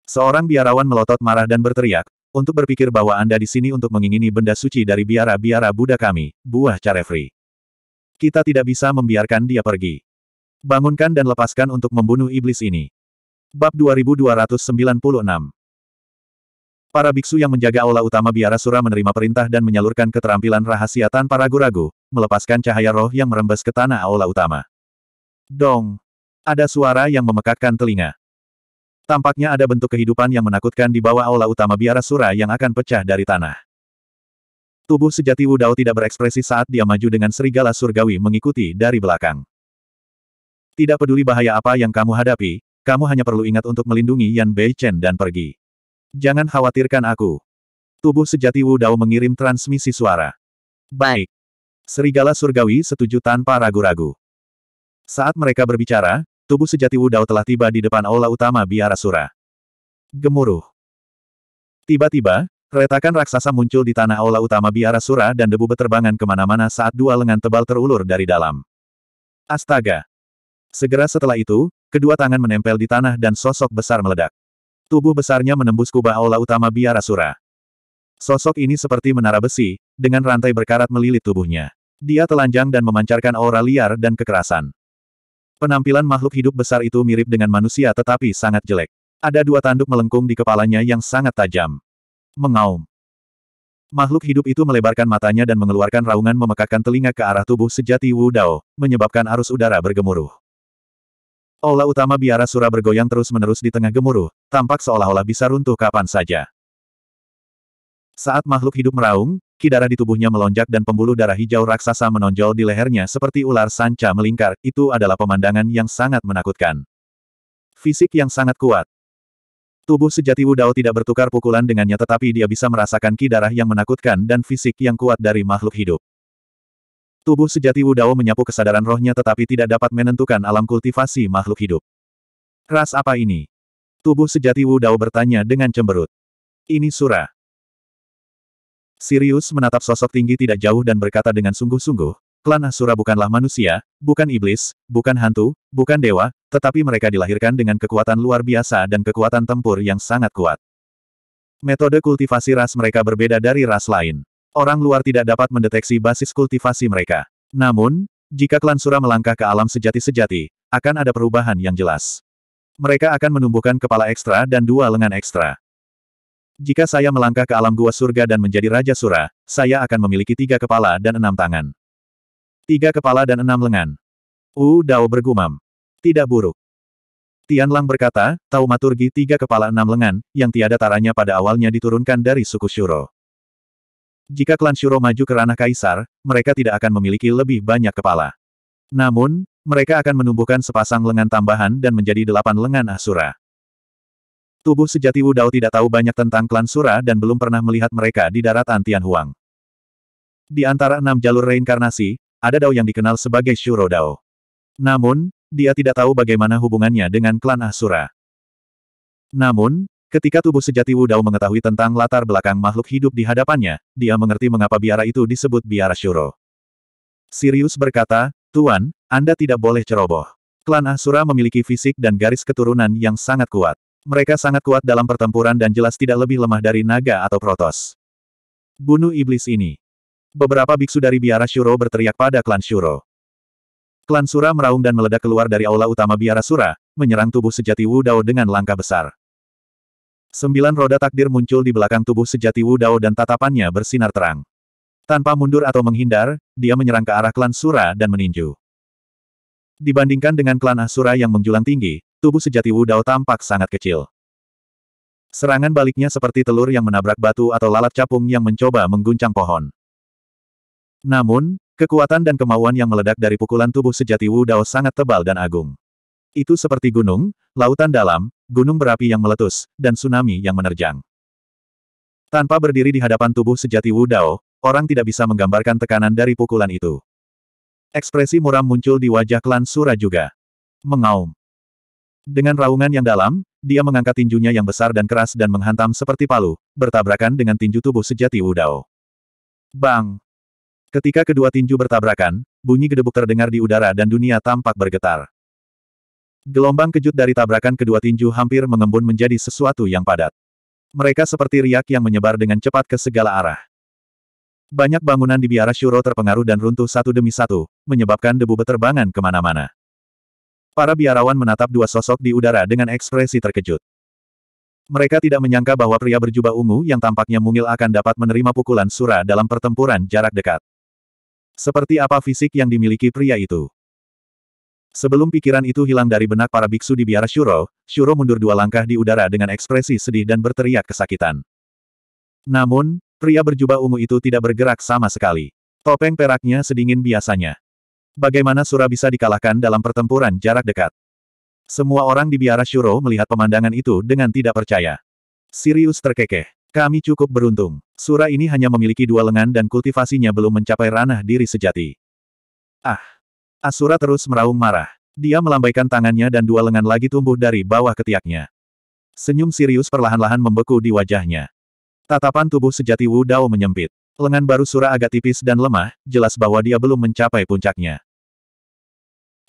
Seorang biarawan melotot marah dan berteriak, untuk berpikir bahwa Anda di sini untuk mengingini benda suci dari biara-biara Buddha kami, buah carefree. Kita tidak bisa membiarkan dia pergi. Bangunkan dan lepaskan untuk membunuh iblis ini. Bab 2296 Para biksu yang menjaga aula utama biara sura menerima perintah dan menyalurkan keterampilan rahasia tanpa ragu-ragu, melepaskan cahaya roh yang merembes ke tanah aula utama. Dong! Ada suara yang memekakkan telinga. Tampaknya ada bentuk kehidupan yang menakutkan di bawah aula utama biara sura yang akan pecah dari tanah. Tubuh sejati Wudao tidak berekspresi saat dia maju dengan serigala surgawi mengikuti dari belakang. Tidak peduli bahaya apa yang kamu hadapi, kamu hanya perlu ingat untuk melindungi Yan Bei Chen dan pergi. Jangan khawatirkan aku. Tubuh sejati Wu Dao mengirim transmisi suara. Baik. Serigala surgawi setuju tanpa ragu-ragu. Saat mereka berbicara, tubuh sejati Wu Dao telah tiba di depan aula utama Biara Sura. Gemuruh. Tiba-tiba, Retakan raksasa muncul di tanah aula utama Biara Sura dan debu beterbangan kemana-mana saat dua lengan tebal terulur dari dalam. Astaga! Segera setelah itu, kedua tangan menempel di tanah dan sosok besar meledak. Tubuh besarnya menembus kubah aula utama Biara Sura. Sosok ini seperti menara besi, dengan rantai berkarat melilit tubuhnya. Dia telanjang dan memancarkan aura liar dan kekerasan. Penampilan makhluk hidup besar itu mirip dengan manusia tetapi sangat jelek. Ada dua tanduk melengkung di kepalanya yang sangat tajam. Mengaum. Makhluk hidup itu melebarkan matanya dan mengeluarkan raungan memekakan telinga ke arah tubuh sejati Wu Dao, menyebabkan arus udara bergemuruh. Aula utama biara Sura bergoyang terus-menerus di tengah gemuruh, tampak seolah-olah bisa runtuh kapan saja. Saat makhluk hidup meraung, kidara di tubuhnya melonjak dan pembuluh darah hijau raksasa menonjol di lehernya seperti ular sanca melingkar, itu adalah pemandangan yang sangat menakutkan. Fisik yang sangat kuat. Tubuh sejati Wudao tidak bertukar pukulan dengannya tetapi dia bisa merasakan kidarah yang menakutkan dan fisik yang kuat dari makhluk hidup. Tubuh sejati Wu Dao menyapu kesadaran rohnya tetapi tidak dapat menentukan alam kultivasi makhluk hidup. Ras apa ini? Tubuh sejati Wu Dao bertanya dengan cemberut. Ini surah. Sirius menatap sosok tinggi tidak jauh dan berkata dengan sungguh-sungguh, Klan Asura bukanlah manusia, bukan iblis, bukan hantu, bukan dewa, tetapi mereka dilahirkan dengan kekuatan luar biasa dan kekuatan tempur yang sangat kuat. Metode kultivasi ras mereka berbeda dari ras lain orang luar tidak dapat mendeteksi basis kultivasi mereka. Namun, jika klan Sura melangkah ke alam sejati-sejati, akan ada perubahan yang jelas. Mereka akan menumbuhkan kepala ekstra dan dua lengan ekstra. Jika saya melangkah ke alam gua surga dan menjadi Raja Sura, saya akan memiliki tiga kepala dan enam tangan. Tiga kepala dan enam lengan. U Dao bergumam. Tidak buruk. Tian Lang berkata, taumaturgi tiga kepala enam lengan, yang tiada taranya pada awalnya diturunkan dari suku Shuro. Jika klan Shuro maju ke ranah kaisar, mereka tidak akan memiliki lebih banyak kepala. Namun, mereka akan menumbuhkan sepasang lengan tambahan dan menjadi delapan lengan Asura. Tubuh sejati Wu Dao tidak tahu banyak tentang klan Sura dan belum pernah melihat mereka di daratan Tianhuang. Di antara enam jalur reinkarnasi, ada Dao yang dikenal sebagai Shuro Dao. Namun, dia tidak tahu bagaimana hubungannya dengan klan Asura. Namun, Ketika tubuh sejati Wudao mengetahui tentang latar belakang makhluk hidup di hadapannya, dia mengerti mengapa biara itu disebut biara Shuro. Sirius berkata, Tuan, Anda tidak boleh ceroboh. Klan Asura memiliki fisik dan garis keturunan yang sangat kuat. Mereka sangat kuat dalam pertempuran dan jelas tidak lebih lemah dari naga atau protos. Bunuh iblis ini. Beberapa biksu dari biara Shuro berteriak pada klan Shuro. Klan Sura meraung dan meledak keluar dari aula utama biara Sura, menyerang tubuh sejati Wu Dao dengan langkah besar. Sembilan roda takdir muncul di belakang tubuh sejati Wu Dao dan tatapannya bersinar terang. Tanpa mundur atau menghindar, dia menyerang ke arah klan Sura dan meninju. Dibandingkan dengan klan Asura yang menjulang tinggi, tubuh sejati Wu Dao tampak sangat kecil. Serangan baliknya seperti telur yang menabrak batu atau lalat capung yang mencoba mengguncang pohon. Namun, kekuatan dan kemauan yang meledak dari pukulan tubuh sejati Wu Dao sangat tebal dan agung. Itu seperti gunung, lautan dalam, gunung berapi yang meletus, dan tsunami yang menerjang. Tanpa berdiri di hadapan tubuh sejati Wu Dao, orang tidak bisa menggambarkan tekanan dari pukulan itu. Ekspresi muram muncul di wajah klan Sura juga. Mengaum. Dengan raungan yang dalam, dia mengangkat tinjunya yang besar dan keras dan menghantam seperti palu, bertabrakan dengan tinju tubuh sejati Wu Dao. Bang! Ketika kedua tinju bertabrakan, bunyi gedebuk terdengar di udara dan dunia tampak bergetar. Gelombang kejut dari tabrakan kedua tinju hampir mengembun menjadi sesuatu yang padat. Mereka seperti riak yang menyebar dengan cepat ke segala arah. Banyak bangunan di biara Shuro terpengaruh dan runtuh satu demi satu, menyebabkan debu beterbangan kemana-mana. Para biarawan menatap dua sosok di udara dengan ekspresi terkejut. Mereka tidak menyangka bahwa pria berjubah ungu yang tampaknya mungil akan dapat menerima pukulan sura dalam pertempuran jarak dekat. Seperti apa fisik yang dimiliki pria itu? Sebelum pikiran itu hilang dari benak para biksu di biara Shuro, Shuro mundur dua langkah di udara dengan ekspresi sedih dan berteriak kesakitan. Namun, pria berjubah ungu itu tidak bergerak sama sekali. Topeng peraknya sedingin biasanya. Bagaimana Sura bisa dikalahkan dalam pertempuran jarak dekat? Semua orang di biara Shuro melihat pemandangan itu dengan tidak percaya. Sirius terkekeh. Kami cukup beruntung. Sura ini hanya memiliki dua lengan dan kultivasinya belum mencapai ranah diri sejati. Ah! Asura terus meraung marah. Dia melambaikan tangannya dan dua lengan lagi tumbuh dari bawah ketiaknya. Senyum serius perlahan-lahan membeku di wajahnya. Tatapan tubuh sejati Wu Dao menyempit. Lengan baru Sura agak tipis dan lemah, jelas bahwa dia belum mencapai puncaknya.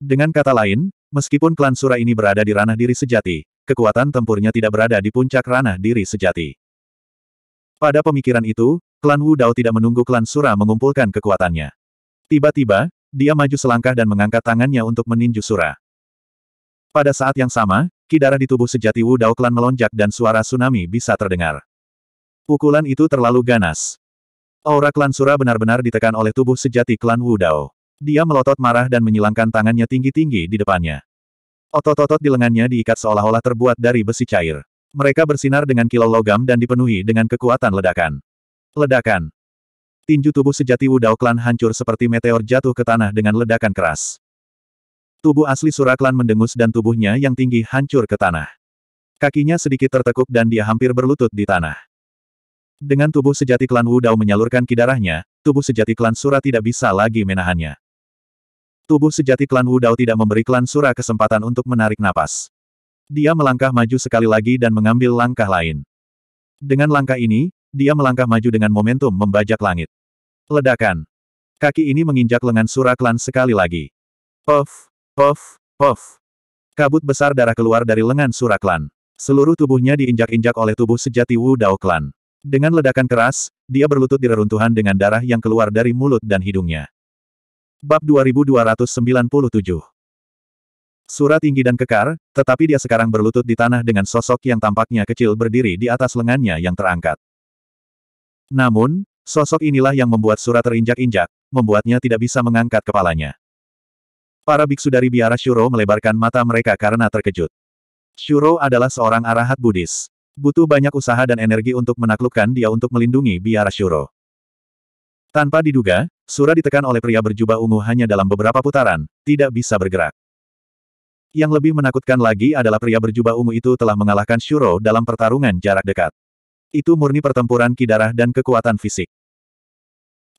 Dengan kata lain, meskipun klan Sura ini berada di ranah diri sejati, kekuatan tempurnya tidak berada di puncak ranah diri sejati. Pada pemikiran itu, klan Wu Dao tidak menunggu klan Sura mengumpulkan kekuatannya. Tiba-tiba, dia maju selangkah dan mengangkat tangannya untuk meninju Sura. Pada saat yang sama, kidara di tubuh sejati Wu Dao Klan melonjak dan suara tsunami bisa terdengar. Pukulan itu terlalu ganas. Aura klan Sura benar-benar ditekan oleh tubuh sejati klan Wu Dao. Dia melotot marah dan menyilangkan tangannya tinggi-tinggi di depannya. Otot-otot di lengannya diikat seolah-olah terbuat dari besi cair. Mereka bersinar dengan kilau logam dan dipenuhi dengan kekuatan ledakan. Ledakan tinju tubuh sejati Wudao Klan hancur seperti meteor jatuh ke tanah dengan ledakan keras. Tubuh asli Suraklan mendengus dan tubuhnya yang tinggi hancur ke tanah. Kakinya sedikit tertekuk dan dia hampir berlutut di tanah. Dengan tubuh sejati klan Wu Wudao menyalurkan kidarahnya, tubuh sejati klan Sura tidak bisa lagi menahannya. Tubuh sejati klan Wu Wudao tidak memberi klan Sura kesempatan untuk menarik napas. Dia melangkah maju sekali lagi dan mengambil langkah lain. Dengan langkah ini, dia melangkah maju dengan momentum membajak langit. Ledakan. Kaki ini menginjak lengan Suraklan sekali lagi. Puff, puff, puff. Kabut besar darah keluar dari lengan Suraklan. Seluruh tubuhnya diinjak-injak oleh tubuh sejati Wu Dao Klan. Dengan ledakan keras, dia berlutut di reruntuhan dengan darah yang keluar dari mulut dan hidungnya. Bab 2297 Sura tinggi dan kekar, tetapi dia sekarang berlutut di tanah dengan sosok yang tampaknya kecil berdiri di atas lengannya yang terangkat. Namun, Sosok inilah yang membuat surat terinjak-injak, membuatnya tidak bisa mengangkat kepalanya. Para biksu dari biara Shuro melebarkan mata mereka karena terkejut. Shuro adalah seorang arahat Buddhis. Butuh banyak usaha dan energi untuk menaklukkan dia untuk melindungi biara Shuro. Tanpa diduga, Sura ditekan oleh pria berjubah ungu hanya dalam beberapa putaran, tidak bisa bergerak. Yang lebih menakutkan lagi adalah pria berjubah ungu itu telah mengalahkan Shuro dalam pertarungan jarak dekat. Itu murni pertempuran kidarah dan kekuatan fisik.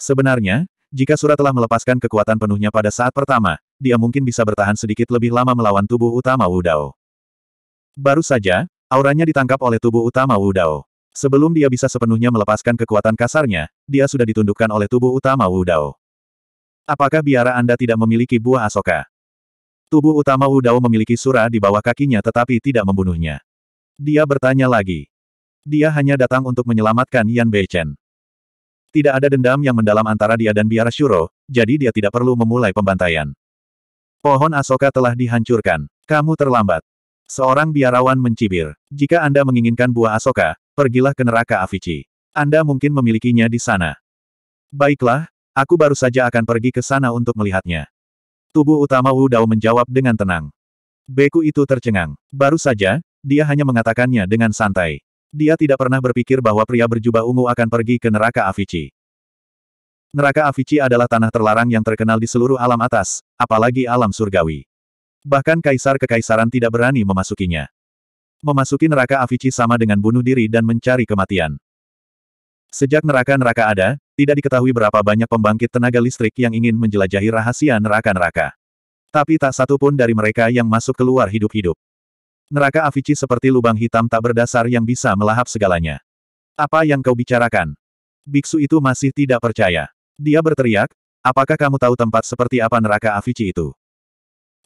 Sebenarnya, jika Sura telah melepaskan kekuatan penuhnya pada saat pertama, dia mungkin bisa bertahan sedikit lebih lama melawan tubuh utama Wudao. Baru saja, auranya ditangkap oleh tubuh utama Wudao. Sebelum dia bisa sepenuhnya melepaskan kekuatan kasarnya, dia sudah ditundukkan oleh tubuh utama Wudao. Apakah biara Anda tidak memiliki buah asoka? Tubuh utama Wudao memiliki Sura di bawah kakinya tetapi tidak membunuhnya. Dia bertanya lagi. Dia hanya datang untuk menyelamatkan Yan Beichen. Tidak ada dendam yang mendalam antara dia dan biara Shuro, jadi dia tidak perlu memulai pembantaian. Pohon Asoka telah dihancurkan. Kamu terlambat. Seorang biarawan mencibir. Jika Anda menginginkan buah Asoka, pergilah ke neraka Avici. Anda mungkin memilikinya di sana. Baiklah, aku baru saja akan pergi ke sana untuk melihatnya. Tubuh utama Wu Dao menjawab dengan tenang. Beku itu tercengang. Baru saja, dia hanya mengatakannya dengan santai. Dia tidak pernah berpikir bahwa pria berjubah ungu akan pergi ke neraka Avici. Neraka Avici adalah tanah terlarang yang terkenal di seluruh alam atas, apalagi alam surgawi. Bahkan kaisar kekaisaran tidak berani memasukinya. Memasuki neraka Avici sama dengan bunuh diri dan mencari kematian. Sejak neraka-neraka ada, tidak diketahui berapa banyak pembangkit tenaga listrik yang ingin menjelajahi rahasia neraka-neraka. Tapi tak satu pun dari mereka yang masuk keluar hidup-hidup. Neraka Avici seperti lubang hitam tak berdasar yang bisa melahap segalanya. Apa yang kau bicarakan? Biksu itu masih tidak percaya. Dia berteriak, apakah kamu tahu tempat seperti apa neraka Avici itu?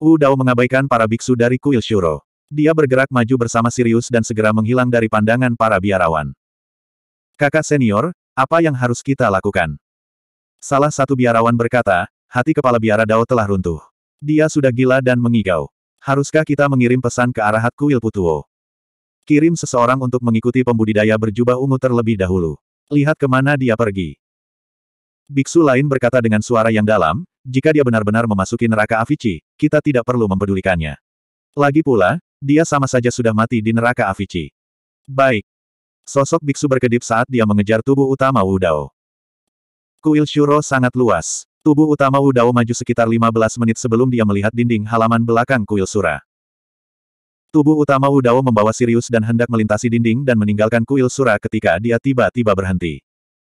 U Dao mengabaikan para biksu dari kuil Shuro. Dia bergerak maju bersama Sirius dan segera menghilang dari pandangan para biarawan. Kakak senior, apa yang harus kita lakukan? Salah satu biarawan berkata, hati kepala biara Dao telah runtuh. Dia sudah gila dan mengigau. Haruskah kita mengirim pesan ke arah kuil Putuo? Kirim seseorang untuk mengikuti pembudidaya berjubah ungu terlebih dahulu. Lihat kemana dia pergi. Biksu lain berkata dengan suara yang dalam, jika dia benar-benar memasuki neraka Avicii, kita tidak perlu mempedulikannya. Lagi pula, dia sama saja sudah mati di neraka Avicii. Baik. Sosok biksu berkedip saat dia mengejar tubuh utama Wudao. Kuil Shuro sangat luas. Tubuh utama Wu Dao maju sekitar 15 menit sebelum dia melihat dinding halaman belakang kuil Sura. Tubuh utama Wu Dao membawa Sirius dan hendak melintasi dinding dan meninggalkan kuil Sura ketika dia tiba-tiba berhenti.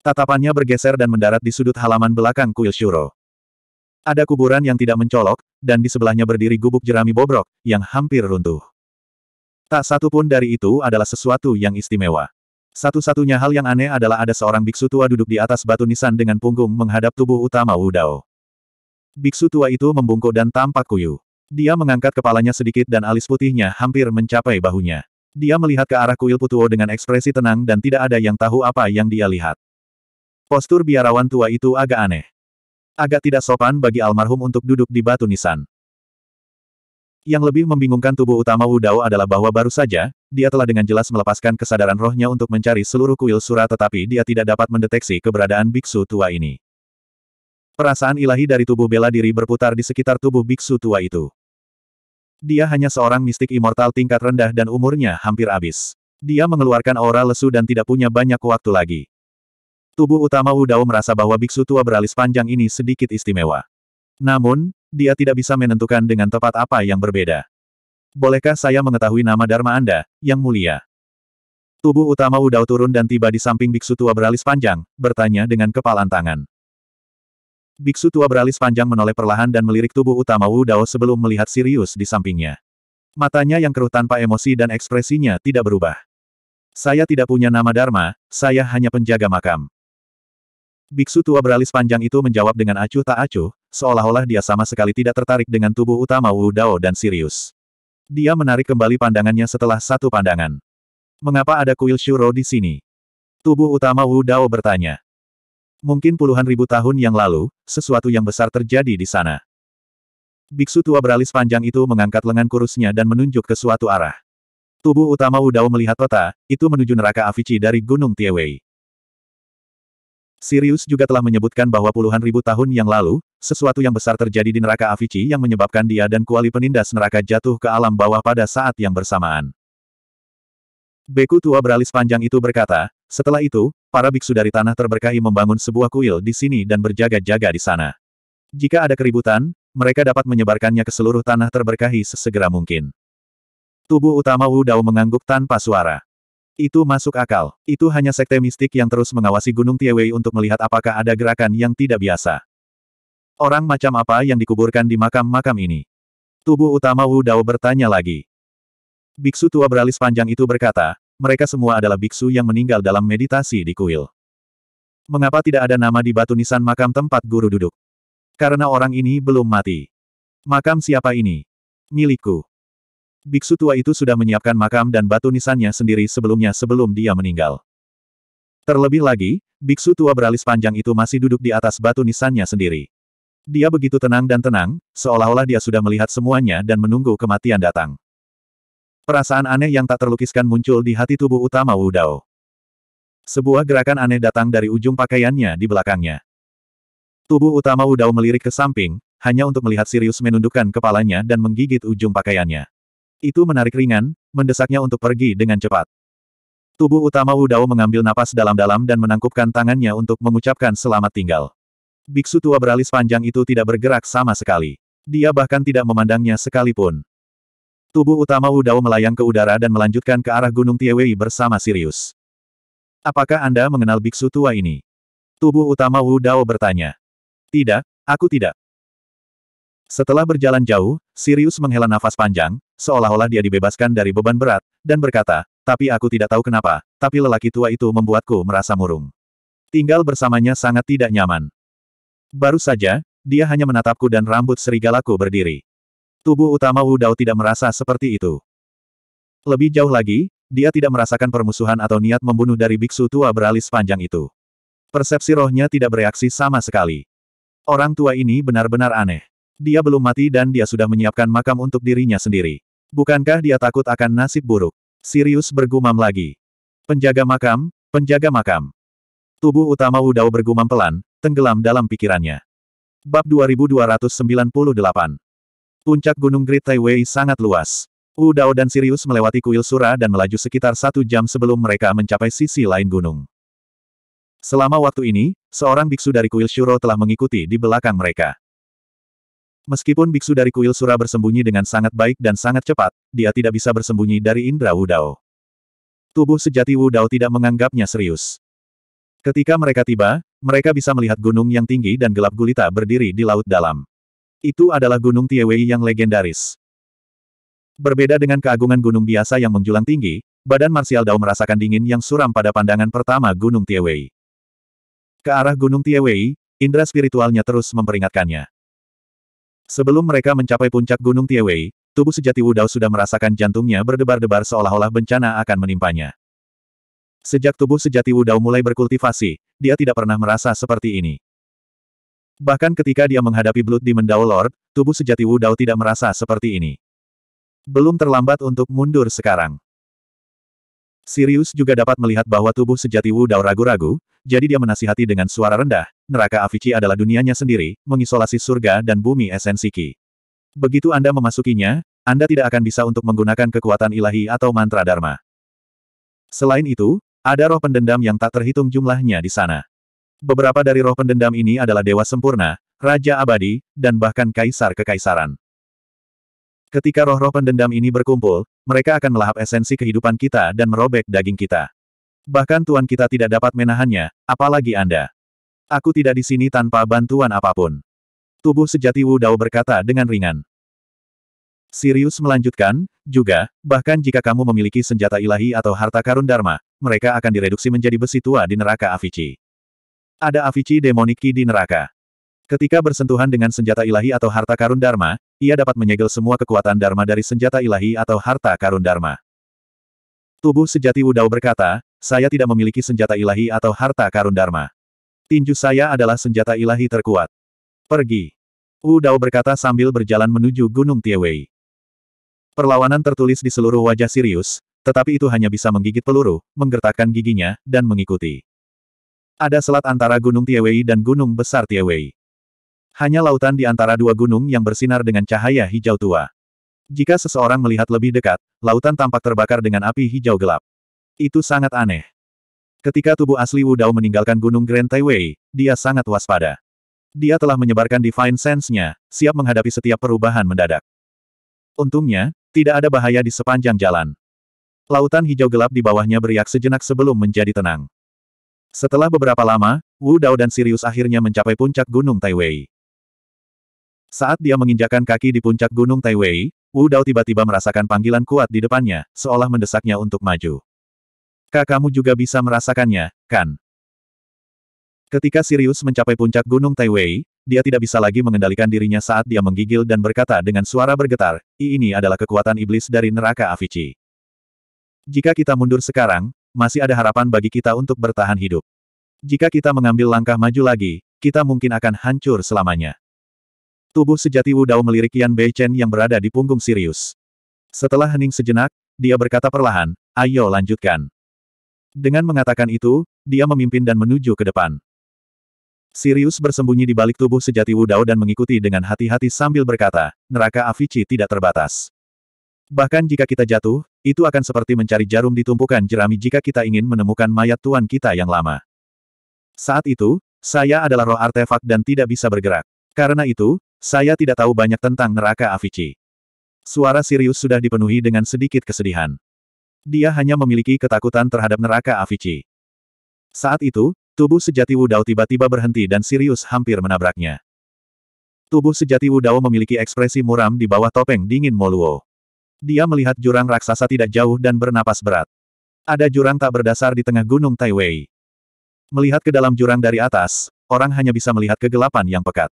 Tatapannya bergeser dan mendarat di sudut halaman belakang kuil Shuro. Ada kuburan yang tidak mencolok, dan di sebelahnya berdiri gubuk jerami bobrok, yang hampir runtuh. Tak satu pun dari itu adalah sesuatu yang istimewa. Satu-satunya hal yang aneh adalah ada seorang biksu tua duduk di atas batu nisan dengan punggung menghadap tubuh utama Wudao. Biksu tua itu membungkuk dan tampak kuyu. Dia mengangkat kepalanya sedikit dan alis putihnya hampir mencapai bahunya. Dia melihat ke arah kuil Putuo dengan ekspresi tenang dan tidak ada yang tahu apa yang dia lihat. Postur biarawan tua itu agak aneh. Agak tidak sopan bagi almarhum untuk duduk di batu nisan. Yang lebih membingungkan tubuh utama Wu Dao adalah bahwa baru saja, dia telah dengan jelas melepaskan kesadaran rohnya untuk mencari seluruh kuil sura tetapi dia tidak dapat mendeteksi keberadaan biksu tua ini. Perasaan ilahi dari tubuh bela diri berputar di sekitar tubuh biksu tua itu. Dia hanya seorang mistik immortal tingkat rendah dan umurnya hampir habis. Dia mengeluarkan aura lesu dan tidak punya banyak waktu lagi. Tubuh utama Wu Dao merasa bahwa biksu tua beralis panjang ini sedikit istimewa. Namun, dia tidak bisa menentukan dengan tepat apa yang berbeda. Bolehkah saya mengetahui nama Dharma Anda, Yang Mulia? Tubuh utama Udao turun dan tiba di samping biksu tua beralis panjang, bertanya dengan kepalan tangan. Biksu tua beralis panjang menoleh perlahan dan melirik tubuh utama Udao sebelum melihat Sirius di sampingnya. Matanya yang keruh tanpa emosi dan ekspresinya tidak berubah. Saya tidak punya nama Dharma, saya hanya penjaga makam. Biksu tua beralis panjang itu menjawab dengan acuh tak acuh, seolah-olah dia sama sekali tidak tertarik dengan tubuh utama Wu Dao dan Sirius. Dia menarik kembali pandangannya setelah satu pandangan. Mengapa ada kuil Shuro di sini? Tubuh utama Wu Dao bertanya. Mungkin puluhan ribu tahun yang lalu, sesuatu yang besar terjadi di sana. Biksu tua beralis panjang itu mengangkat lengan kurusnya dan menunjuk ke suatu arah. Tubuh utama Wu Dao melihat peta, itu menuju neraka Avici dari Gunung Tiewei. Sirius juga telah menyebutkan bahwa puluhan ribu tahun yang lalu, sesuatu yang besar terjadi di neraka Avici yang menyebabkan dia dan kuali penindas neraka jatuh ke alam bawah pada saat yang bersamaan. Beku tua beralis panjang itu berkata, setelah itu, para biksu dari tanah terberkahi membangun sebuah kuil di sini dan berjaga-jaga di sana. Jika ada keributan, mereka dapat menyebarkannya ke seluruh tanah terberkahi sesegera mungkin. Tubuh utama Wu Dao mengangguk tanpa suara. Itu masuk akal. Itu hanya sekte mistik yang terus mengawasi Gunung Tiewei untuk melihat apakah ada gerakan yang tidak biasa. Orang macam apa yang dikuburkan di makam-makam ini? Tubuh utama Wu Dao bertanya lagi. Biksu tua beralis panjang itu berkata, mereka semua adalah biksu yang meninggal dalam meditasi di kuil. Mengapa tidak ada nama di batu nisan makam tempat guru duduk? Karena orang ini belum mati. Makam siapa ini? Milikku biksu tua itu sudah menyiapkan makam dan batu nisannya sendiri sebelumnya sebelum dia meninggal. Terlebih lagi, biksu tua beralis panjang itu masih duduk di atas batu nisannya sendiri. Dia begitu tenang dan tenang, seolah-olah dia sudah melihat semuanya dan menunggu kematian datang. Perasaan aneh yang tak terlukiskan muncul di hati tubuh utama Dao. Sebuah gerakan aneh datang dari ujung pakaiannya di belakangnya. Tubuh utama Dao melirik ke samping, hanya untuk melihat Sirius menundukkan kepalanya dan menggigit ujung pakaiannya. Itu menarik ringan, mendesaknya untuk pergi dengan cepat. Tubuh utama Wu Dao mengambil napas dalam-dalam dan menangkupkan tangannya untuk mengucapkan selamat tinggal. Biksu tua beralis panjang itu tidak bergerak sama sekali. Dia bahkan tidak memandangnya sekalipun. Tubuh utama Wu Dao melayang ke udara dan melanjutkan ke arah Gunung Tiewei bersama Sirius. Apakah Anda mengenal biksu tua ini? Tubuh utama Wu Dao bertanya. Tidak, aku tidak. Setelah berjalan jauh, Sirius menghela nafas panjang, seolah-olah dia dibebaskan dari beban berat, dan berkata, tapi aku tidak tahu kenapa, tapi lelaki tua itu membuatku merasa murung. Tinggal bersamanya sangat tidak nyaman. Baru saja, dia hanya menatapku dan rambut serigalaku berdiri. Tubuh utama Wu Dao tidak merasa seperti itu. Lebih jauh lagi, dia tidak merasakan permusuhan atau niat membunuh dari biksu tua beralis panjang itu. Persepsi rohnya tidak bereaksi sama sekali. Orang tua ini benar-benar aneh. Dia belum mati dan dia sudah menyiapkan makam untuk dirinya sendiri. Bukankah dia takut akan nasib buruk? Sirius bergumam lagi. Penjaga makam, penjaga makam. Tubuh utama Wudao bergumam pelan, tenggelam dalam pikirannya. Bab 2298 Puncak Gunung Great Taiwei sangat luas. Wudao dan Sirius melewati kuil Sura dan melaju sekitar satu jam sebelum mereka mencapai sisi lain gunung. Selama waktu ini, seorang biksu dari kuil Shuro telah mengikuti di belakang mereka. Meskipun biksu dari kuil Sura bersembunyi dengan sangat baik dan sangat cepat, dia tidak bisa bersembunyi dari indera Wudao. Tubuh sejati Wudao tidak menganggapnya serius. Ketika mereka tiba, mereka bisa melihat gunung yang tinggi dan gelap gulita berdiri di laut dalam. Itu adalah gunung Tiewei yang legendaris. Berbeda dengan keagungan gunung biasa yang menjulang tinggi, badan Marsial Dao merasakan dingin yang suram pada pandangan pertama gunung Tiewei. Ke arah gunung Tiewei, indera spiritualnya terus memperingatkannya. Sebelum mereka mencapai puncak Gunung Tiewei, tubuh sejati Wudao sudah merasakan jantungnya berdebar-debar seolah-olah bencana akan menimpanya. Sejak tubuh sejati Wudao mulai berkultivasi, dia tidak pernah merasa seperti ini. Bahkan ketika dia menghadapi Blood Demon Dao Lord, tubuh sejati Wudao tidak merasa seperti ini. Belum terlambat untuk mundur sekarang. Sirius juga dapat melihat bahwa tubuh sejati Wu Dao ragu-ragu, jadi dia menasihati dengan suara rendah, neraka Avici adalah dunianya sendiri, mengisolasi surga dan bumi esensi Ki. Begitu Anda memasukinya, Anda tidak akan bisa untuk menggunakan kekuatan ilahi atau mantra dharma. Selain itu, ada roh pendendam yang tak terhitung jumlahnya di sana. Beberapa dari roh pendendam ini adalah dewa sempurna, raja abadi, dan bahkan kaisar kekaisaran. Ketika roh-roh pendendam ini berkumpul, mereka akan melahap esensi kehidupan kita dan merobek daging kita. Bahkan tuan kita tidak dapat menahannya, apalagi Anda. Aku tidak di sini tanpa bantuan apapun. Tubuh sejati Wu Dao berkata dengan ringan. Sirius melanjutkan, juga, bahkan jika kamu memiliki senjata ilahi atau harta karun Dharma, mereka akan direduksi menjadi besi tua di neraka Avici. Ada Avici demoniki di neraka. Ketika bersentuhan dengan senjata ilahi atau harta karun Dharma, ia dapat menyegel semua kekuatan Dharma dari senjata ilahi atau harta karun Dharma. Tubuh sejati Wudao berkata, saya tidak memiliki senjata ilahi atau harta karun Dharma. Tinju saya adalah senjata ilahi terkuat. Pergi. Wudao berkata sambil berjalan menuju Gunung Tiewei. Perlawanan tertulis di seluruh wajah Sirius, tetapi itu hanya bisa menggigit peluru, menggertakkan giginya, dan mengikuti. Ada selat antara Gunung Tiewei dan Gunung Besar Tiewei. Hanya lautan di antara dua gunung yang bersinar dengan cahaya hijau tua. Jika seseorang melihat lebih dekat, lautan tampak terbakar dengan api hijau gelap. Itu sangat aneh. Ketika tubuh asli Wu Dao meninggalkan gunung Grand Taiwei, dia sangat waspada. Dia telah menyebarkan Divine Sense-nya, siap menghadapi setiap perubahan mendadak. Untungnya, tidak ada bahaya di sepanjang jalan. Lautan hijau gelap di bawahnya beriak sejenak sebelum menjadi tenang. Setelah beberapa lama, Wu Dao dan Sirius akhirnya mencapai puncak Gunung Taiwei. Saat dia menginjakan kaki di puncak Gunung Taiwei, Wu Dao tiba-tiba merasakan panggilan kuat di depannya, seolah mendesaknya untuk maju. kamu juga bisa merasakannya, kan? Ketika Sirius mencapai puncak Gunung Taiwei, dia tidak bisa lagi mengendalikan dirinya saat dia menggigil dan berkata dengan suara bergetar, I ini adalah kekuatan iblis dari neraka Avici. Jika kita mundur sekarang, masih ada harapan bagi kita untuk bertahan hidup. Jika kita mengambil langkah maju lagi, kita mungkin akan hancur selamanya. Tubuh sejati Wu Dao melirik Yan Bei Chen yang berada di punggung Sirius. Setelah hening sejenak, dia berkata perlahan, ayo lanjutkan. Dengan mengatakan itu, dia memimpin dan menuju ke depan. Sirius bersembunyi di balik tubuh sejati Wu Dao dan mengikuti dengan hati-hati sambil berkata, neraka Avicii tidak terbatas. Bahkan jika kita jatuh, itu akan seperti mencari jarum di tumpukan jerami jika kita ingin menemukan mayat tuan kita yang lama. Saat itu, saya adalah roh artefak dan tidak bisa bergerak. Karena itu, saya tidak tahu banyak tentang neraka Avici. Suara Sirius sudah dipenuhi dengan sedikit kesedihan. Dia hanya memiliki ketakutan terhadap neraka Avici. Saat itu, tubuh sejati Wudao tiba-tiba berhenti dan Sirius hampir menabraknya. Tubuh sejati Wudao memiliki ekspresi muram di bawah topeng dingin Moluo. Dia melihat jurang raksasa tidak jauh dan bernapas berat. Ada jurang tak berdasar di tengah gunung Taiwei. Melihat ke dalam jurang dari atas, orang hanya bisa melihat kegelapan yang pekat.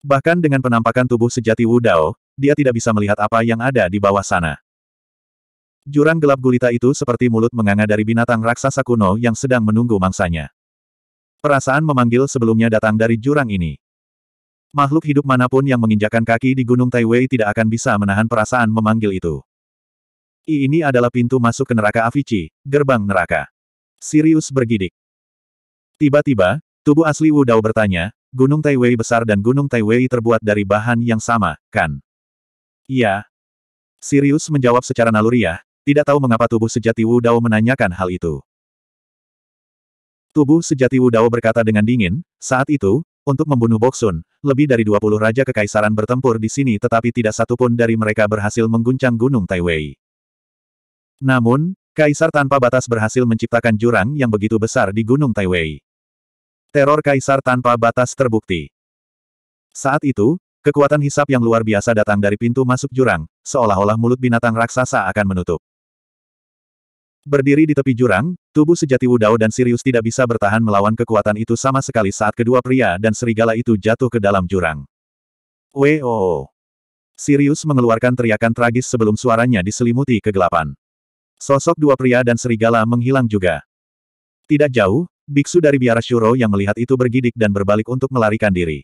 Bahkan dengan penampakan tubuh sejati Wu Dao, dia tidak bisa melihat apa yang ada di bawah sana. Jurang gelap gulita itu seperti mulut menganga dari binatang raksasa kuno yang sedang menunggu mangsanya. Perasaan memanggil sebelumnya datang dari jurang ini. Makhluk hidup manapun yang menginjakan kaki di Gunung Taiwei tidak akan bisa menahan perasaan memanggil itu. ini adalah pintu masuk ke neraka Avici, gerbang neraka. Sirius bergidik. Tiba-tiba, tubuh asli Wu Dao bertanya, Gunung Taiwei besar dan Gunung Taiwei terbuat dari bahan yang sama, kan? Iya. Sirius menjawab secara naluriah, tidak tahu mengapa tubuh sejati Wu Dao menanyakan hal itu. Tubuh sejati Wu Dao berkata dengan dingin, saat itu, untuk membunuh Boksun, lebih dari 20 raja kekaisaran bertempur di sini tetapi tidak satupun dari mereka berhasil mengguncang Gunung Taiwei. Namun, Kaisar tanpa batas berhasil menciptakan jurang yang begitu besar di Gunung Taiwei. Teror kaisar tanpa batas terbukti. Saat itu, kekuatan hisap yang luar biasa datang dari pintu masuk jurang, seolah-olah mulut binatang raksasa akan menutup. Berdiri di tepi jurang, tubuh sejati Wudao dan Sirius tidak bisa bertahan melawan kekuatan itu sama sekali saat kedua pria dan serigala itu jatuh ke dalam jurang. Wo! Oh oh. Sirius mengeluarkan teriakan tragis sebelum suaranya diselimuti kegelapan. Sosok dua pria dan serigala menghilang juga. Tidak jauh, Biksu dari biara Shuro yang melihat itu bergidik dan berbalik untuk melarikan diri.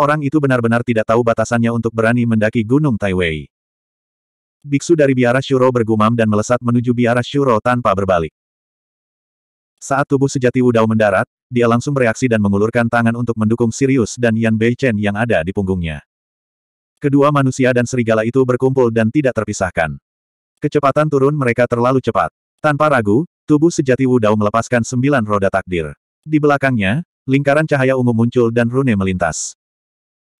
Orang itu benar-benar tidak tahu batasannya untuk berani mendaki Gunung Taiwei. Biksu dari biara Shuro bergumam dan melesat menuju biara Shuro tanpa berbalik. Saat tubuh sejati Wudao mendarat, dia langsung bereaksi dan mengulurkan tangan untuk mendukung Sirius dan Yan Beichen yang ada di punggungnya. Kedua manusia dan serigala itu berkumpul dan tidak terpisahkan. Kecepatan turun mereka terlalu cepat. Tanpa ragu, Tubuh sejati Wu Dao melepaskan sembilan roda takdir. Di belakangnya, lingkaran cahaya ungu muncul dan rune melintas.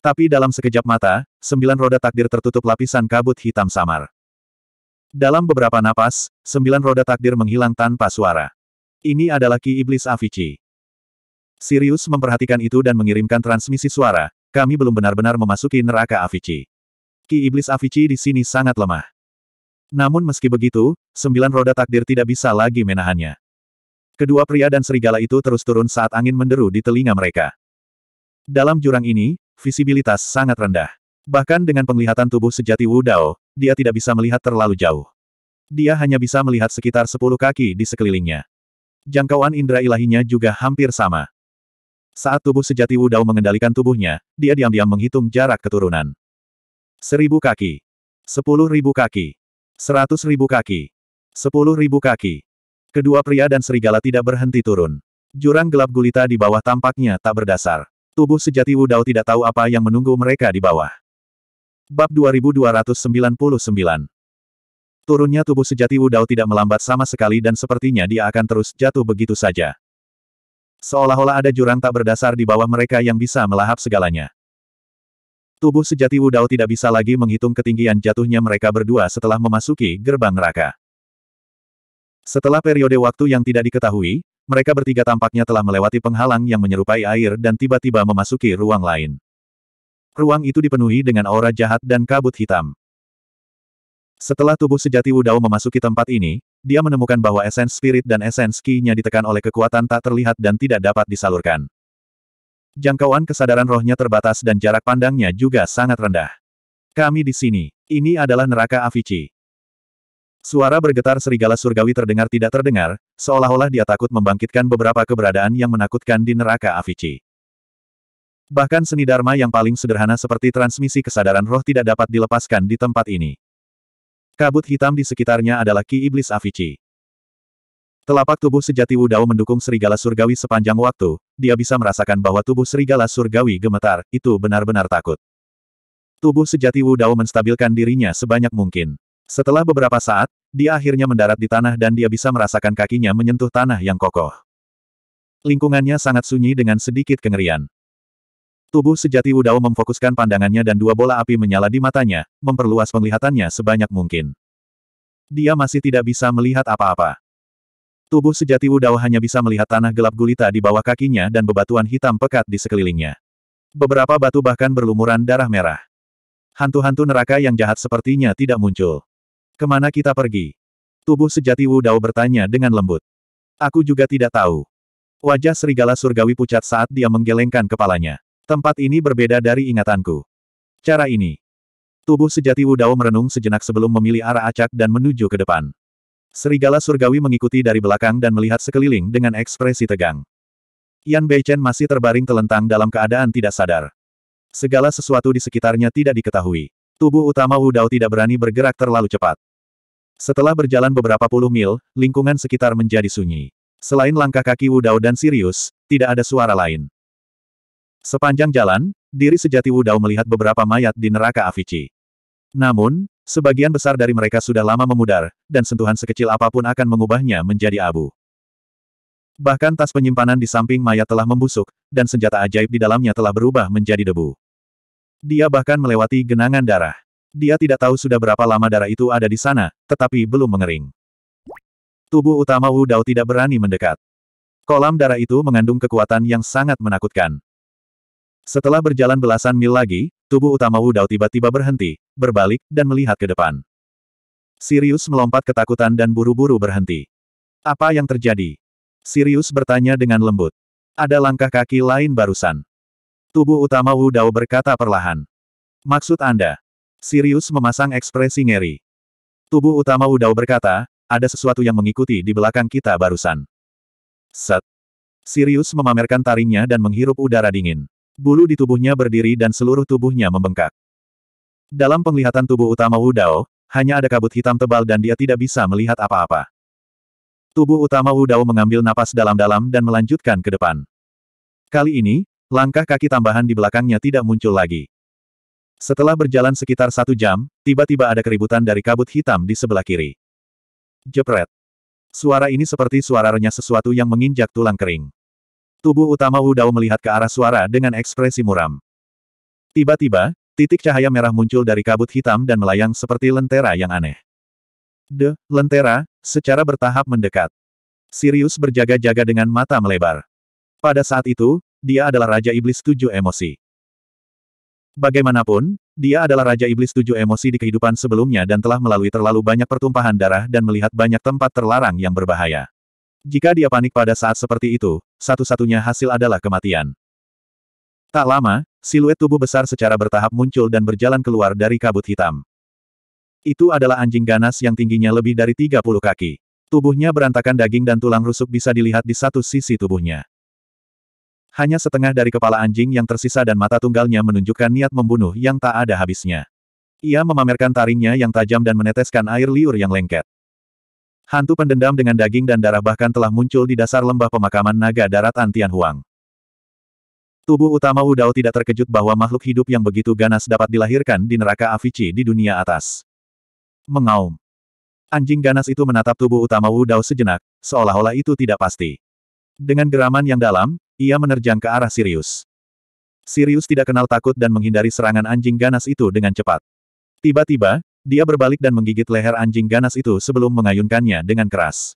Tapi dalam sekejap mata, sembilan roda takdir tertutup lapisan kabut hitam samar. Dalam beberapa napas, sembilan roda takdir menghilang tanpa suara. Ini adalah Ki Iblis Avicii. Sirius memperhatikan itu dan mengirimkan transmisi suara, kami belum benar-benar memasuki neraka Avicii. Ki Iblis Avicii di sini sangat lemah. Namun meski begitu, sembilan roda takdir tidak bisa lagi menahannya. Kedua pria dan serigala itu terus turun saat angin menderu di telinga mereka. Dalam jurang ini, visibilitas sangat rendah. Bahkan dengan penglihatan tubuh sejati Wu Dao, dia tidak bisa melihat terlalu jauh. Dia hanya bisa melihat sekitar sepuluh kaki di sekelilingnya. Jangkauan indera ilahinya juga hampir sama. Saat tubuh sejati Wu Dao mengendalikan tubuhnya, dia diam-diam menghitung jarak keturunan. Seribu kaki. Sepuluh ribu kaki. Seratus ribu kaki. Sepuluh ribu kaki. Kedua pria dan serigala tidak berhenti turun. Jurang gelap gulita di bawah tampaknya tak berdasar. Tubuh sejati Wudao tidak tahu apa yang menunggu mereka di bawah. Bab 2299 Turunnya tubuh sejati Wudao tidak melambat sama sekali dan sepertinya dia akan terus jatuh begitu saja. Seolah-olah ada jurang tak berdasar di bawah mereka yang bisa melahap segalanya. Tubuh sejati Wudao tidak bisa lagi menghitung ketinggian jatuhnya mereka berdua setelah memasuki gerbang neraka. Setelah periode waktu yang tidak diketahui, mereka bertiga tampaknya telah melewati penghalang yang menyerupai air dan tiba-tiba memasuki ruang lain. Ruang itu dipenuhi dengan aura jahat dan kabut hitam. Setelah tubuh sejati Wudao memasuki tempat ini, dia menemukan bahwa esens spirit dan esens ki-nya ditekan oleh kekuatan tak terlihat dan tidak dapat disalurkan jangkauan kesadaran rohnya terbatas dan jarak pandangnya juga sangat rendah. Kami di sini. Ini adalah neraka Avici. Suara bergetar serigala surgawi terdengar tidak terdengar, seolah-olah dia takut membangkitkan beberapa keberadaan yang menakutkan di neraka Avici. Bahkan seni dharma yang paling sederhana seperti transmisi kesadaran roh tidak dapat dilepaskan di tempat ini. Kabut hitam di sekitarnya adalah ki iblis Avici. Telapak tubuh sejati Wudao mendukung serigala surgawi sepanjang waktu, dia bisa merasakan bahwa tubuh serigala surgawi gemetar, itu benar-benar takut. Tubuh sejati Wudao menstabilkan dirinya sebanyak mungkin. Setelah beberapa saat, dia akhirnya mendarat di tanah dan dia bisa merasakan kakinya menyentuh tanah yang kokoh. Lingkungannya sangat sunyi dengan sedikit kengerian. Tubuh sejati Wudao memfokuskan pandangannya dan dua bola api menyala di matanya, memperluas penglihatannya sebanyak mungkin. Dia masih tidak bisa melihat apa-apa. Tubuh sejati Wu Dao hanya bisa melihat tanah gelap gulita di bawah kakinya dan bebatuan hitam pekat di sekelilingnya. Beberapa batu bahkan berlumuran darah merah. Hantu-hantu neraka yang jahat sepertinya tidak muncul. Kemana kita pergi? Tubuh sejati Wu Dao bertanya dengan lembut. Aku juga tidak tahu. Wajah serigala surgawi pucat saat dia menggelengkan kepalanya. Tempat ini berbeda dari ingatanku. Cara ini. Tubuh sejati Wu Dao merenung sejenak sebelum memilih arah acak dan menuju ke depan. Serigala surgawi mengikuti dari belakang dan melihat sekeliling dengan ekspresi tegang. Yan Beichen masih terbaring telentang dalam keadaan tidak sadar. Segala sesuatu di sekitarnya tidak diketahui. Tubuh utama Wu Dao tidak berani bergerak terlalu cepat. Setelah berjalan beberapa puluh mil, lingkungan sekitar menjadi sunyi. Selain langkah kaki Wu Dao dan Sirius, tidak ada suara lain. Sepanjang jalan, diri sejati Wu Dao melihat beberapa mayat di neraka Avicii. Namun, Sebagian besar dari mereka sudah lama memudar, dan sentuhan sekecil apapun akan mengubahnya menjadi abu. Bahkan tas penyimpanan di samping mayat telah membusuk, dan senjata ajaib di dalamnya telah berubah menjadi debu. Dia bahkan melewati genangan darah. Dia tidak tahu sudah berapa lama darah itu ada di sana, tetapi belum mengering. Tubuh utama Wu Dao tidak berani mendekat. Kolam darah itu mengandung kekuatan yang sangat menakutkan. Setelah berjalan belasan mil lagi, Tubuh utama Wu Dao tiba-tiba berhenti, berbalik, dan melihat ke depan. Sirius melompat ketakutan dan buru-buru berhenti. Apa yang terjadi? Sirius bertanya dengan lembut. Ada langkah kaki lain barusan. Tubuh utama Wu Dao berkata perlahan. Maksud Anda? Sirius memasang ekspresi ngeri. Tubuh utama Wu Dao berkata, ada sesuatu yang mengikuti di belakang kita barusan. Set. Sirius memamerkan taringnya dan menghirup udara dingin. Bulu di tubuhnya berdiri dan seluruh tubuhnya membengkak. Dalam penglihatan tubuh utama Wu Dao, hanya ada kabut hitam tebal dan dia tidak bisa melihat apa-apa. Tubuh utama Wu Dao mengambil napas dalam-dalam dan melanjutkan ke depan. Kali ini, langkah kaki tambahan di belakangnya tidak muncul lagi. Setelah berjalan sekitar satu jam, tiba-tiba ada keributan dari kabut hitam di sebelah kiri. Jepret. Suara ini seperti suara renyah sesuatu yang menginjak tulang kering. Tubuh utama Wu Dao melihat ke arah suara dengan ekspresi muram. Tiba-tiba, titik cahaya merah muncul dari kabut hitam dan melayang seperti lentera yang aneh. De, lentera, secara bertahap mendekat. Sirius berjaga-jaga dengan mata melebar. Pada saat itu, dia adalah Raja Iblis Tujuh Emosi. Bagaimanapun, dia adalah Raja Iblis Tujuh Emosi di kehidupan sebelumnya dan telah melalui terlalu banyak pertumpahan darah dan melihat banyak tempat terlarang yang berbahaya. Jika dia panik pada saat seperti itu, satu-satunya hasil adalah kematian. Tak lama, siluet tubuh besar secara bertahap muncul dan berjalan keluar dari kabut hitam. Itu adalah anjing ganas yang tingginya lebih dari 30 kaki. Tubuhnya berantakan daging dan tulang rusuk bisa dilihat di satu sisi tubuhnya. Hanya setengah dari kepala anjing yang tersisa dan mata tunggalnya menunjukkan niat membunuh yang tak ada habisnya. Ia memamerkan taringnya yang tajam dan meneteskan air liur yang lengket. Hantu pendendam dengan daging dan darah bahkan telah muncul di dasar lembah pemakaman naga darat Antian Huang. Tubuh utama Wu Dao tidak terkejut bahwa makhluk hidup yang begitu ganas dapat dilahirkan di neraka Avici di dunia atas. Mengaum. Anjing ganas itu menatap tubuh utama Wu Dao sejenak, seolah-olah itu tidak pasti. Dengan geraman yang dalam, ia menerjang ke arah Sirius. Sirius tidak kenal takut dan menghindari serangan anjing ganas itu dengan cepat. Tiba-tiba, dia berbalik dan menggigit leher anjing ganas itu sebelum mengayunkannya dengan keras.